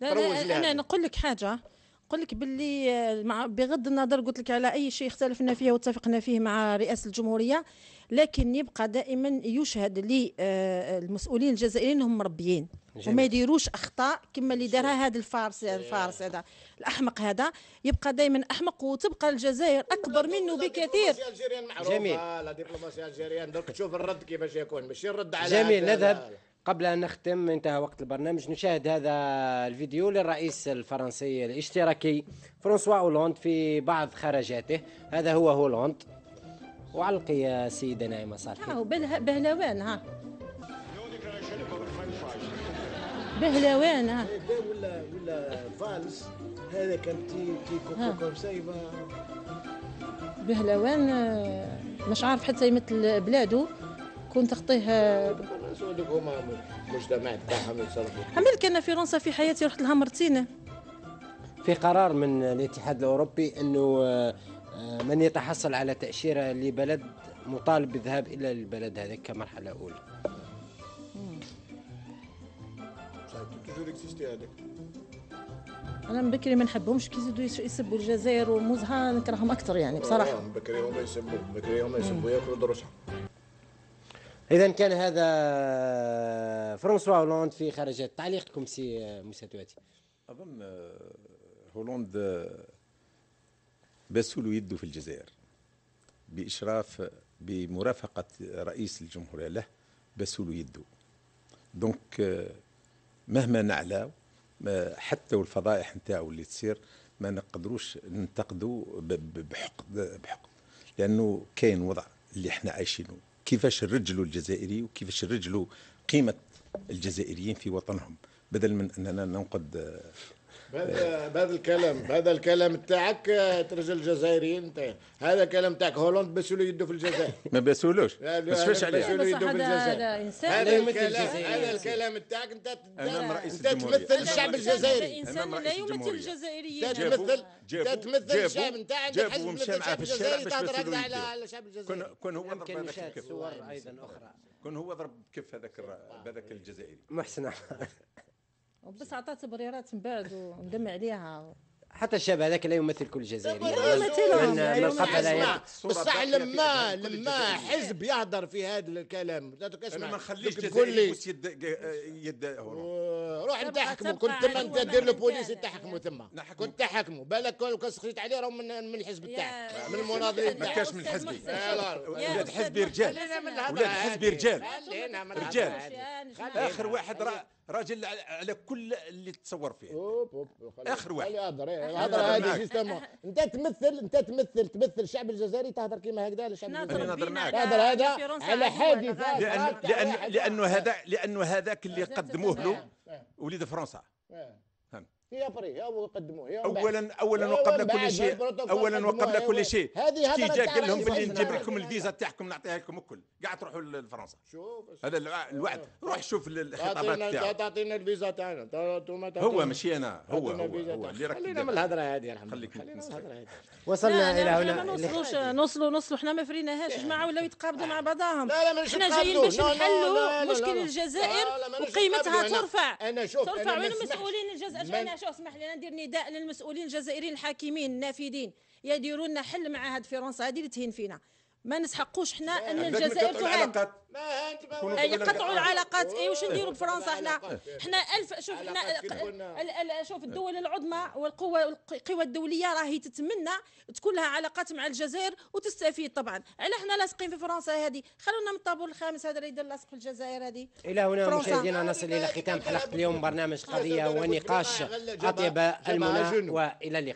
لا لا انا نقول لك حاجه نقول لك باللي مع بغض النظر قلت لك على اي شيء اختلفنا فيه واتفقنا فيه مع رئاسه الجمهوريه لكن يبقى دائما يشهد للمسؤولين آه، الجزائريين هم مربيين وما يديروش اخطاء كما اللي دارها هذا الفارس الفارس هذا الاحمق هذا يبقى دائما احمق وتبقى الجزائر اكبر منه بكثير جميل الدبلوماسيه الجزائريه درك تشوف الرد كيفاش يكون ماشي الرد على جميل نذهب قبل أن نختم انتهى وقت البرنامج نشاهد هذا الفيديو للرئيس الفرنسي الاشتراكي فرانسوا اولوند في بعض خرجاته هذا هو هولوند وعلقي يا سيدة نايمة صالح آه، بهلوان ها بهلوان ها إيه، ولا ولا فالس هذا كان تي تي كوكو سايبا بهلوان آه، مش عارف حتى يمثل بلاده كون تخطيه هما المجتمع تاعهم يتصرفوا عملت كان فرنسا في حياتي رحت لها مرتين في قرار من الاتحاد الاوروبي انه آه، آه، من يتحصل على تاشيره لبلد مطالب بالذهاب الى البلد هذا كمرحله اولى جو ليكسيستي هذاك انا من بكري ما نحبهمش كي يزيدوا يسبوا الجزائر وموزها نكرههم اكثر يعني بصراحه آه، من بكري هما يسبوا من بكري هما يسبوا ياكلوا دروسهم اذا كان هذا فرانسوا هولاند في خارج تعليقكم سي موسى تواتي اظن آه، هولاند آه، بسول يده في الجزائر باشراف بمرافقه رئيس الجمهوريه له بسول يده دونك مهما نعلى حتى والفضائح نتاعو اللي تصير ما نقدروش ننتقدوا بحقد بحقد لانه كاين وضع اللي احنا عايشينه كيفاش نرجلوا الجزائري وكيفاش نرجلوا قيمه الجزائريين في وطنهم بدل من اننا ننقد بهذا بهذا الكلام بهذا الكلام تاعك ترجل الجزائري انت هذا الكلام تاعك هولند بسولو يده في الجزائر ما بسولوش بس فاش عليه بسولو يده في الجزائر هذا الكلام هذا الكلام تاعك انت انت تمثل الشعب الجزائري انسان لا يمثل الجزائريين تمثل تمثل الشعب نتاع عندك حزب مشى تهضر على الشعب الجزائري كون هو ضرب صور ايضا اخرى كون هو ضرب كف هذاك هذاك الجزائري محسن بس عطات بريرات من بعد وندم عليها حتى الشاب هذاك لا يمثل كل الجزائريين من, من قبل بصح لما لما حزب يهضر في هذا الكلام ما خليش تقول يد يد روح انت حكمه كنت تما انت دير البوليس بوليس حكمه تما كنت تحكموا بالك كان سخيت عليه راه من الحزب تاعك من المناضلين ما كاش من الحزب ولاد حزبي رجال ولاد حزبي رجال رجال اخر واحد راه راجل على كل اللي تصور فيه أوب أوب اخر واحد الهضره هذه جوستومون نعم. انت تمثل انت تمثل تمثل الشعب الجزائري تهضر كيما هكذا الشعب الجزائري نهضر معاك تهضر هذا على حادثه لأن لأن لانه هذا لانه هذاك اللي قدموه له é. o de França. É. كيابري هو يقدموه اولا اولا وقبل كل شيء اولا وقبل كل شيء كي جا قال لهم باللي نجيب لكم الفيزا تاعكم نعطيها لكم الكل كاع تروحوا لفرنسا شوف هذا الوعد آه. روح شوف الخطابات تاعو تعطينا الفيزا تاعنا هو ماشي انا هو هو اللي راك خلينا من الهضره هذه الحمد لله خلينا من الهضره هذه وصلنا الى هنا ما نوصلوش نوصلوا نوصلوا حنا ما فريناهاش جماعه ولاو يتقابضوا مع بعضهم لا لا حنا جايين باش نحلوا مشكل الجزائر وقيمتها ترفع ترفع وين المسؤولين الجزائريين شو اسمح لنا ندير نداء للمسؤولين الجزائريين الحاكمين النافذين يديروا لنا حل مع هاد فرنسا هذه اللي تهين فينا ما نسحقوش حنا ان الجزائر تهان يقطعوا العلاقات اي واش إيه، نديروا بفرنسا حنا حنا الف شوف حنا شوف الدول العظمى والقوى القوى الدوليه راهي تتمنى تكون لها علاقات مع الجزائر وتستفيد طبعا على حنا لاصقين في فرنسا هذه خلونا من الطابور الخامس هذا اللي يدير لاصق في الجزائر هذه الى هنا مشاهدينا نصل الى ختام حلقه اليوم برنامج قضيه ونقاش اطيب المنى والى اللقاء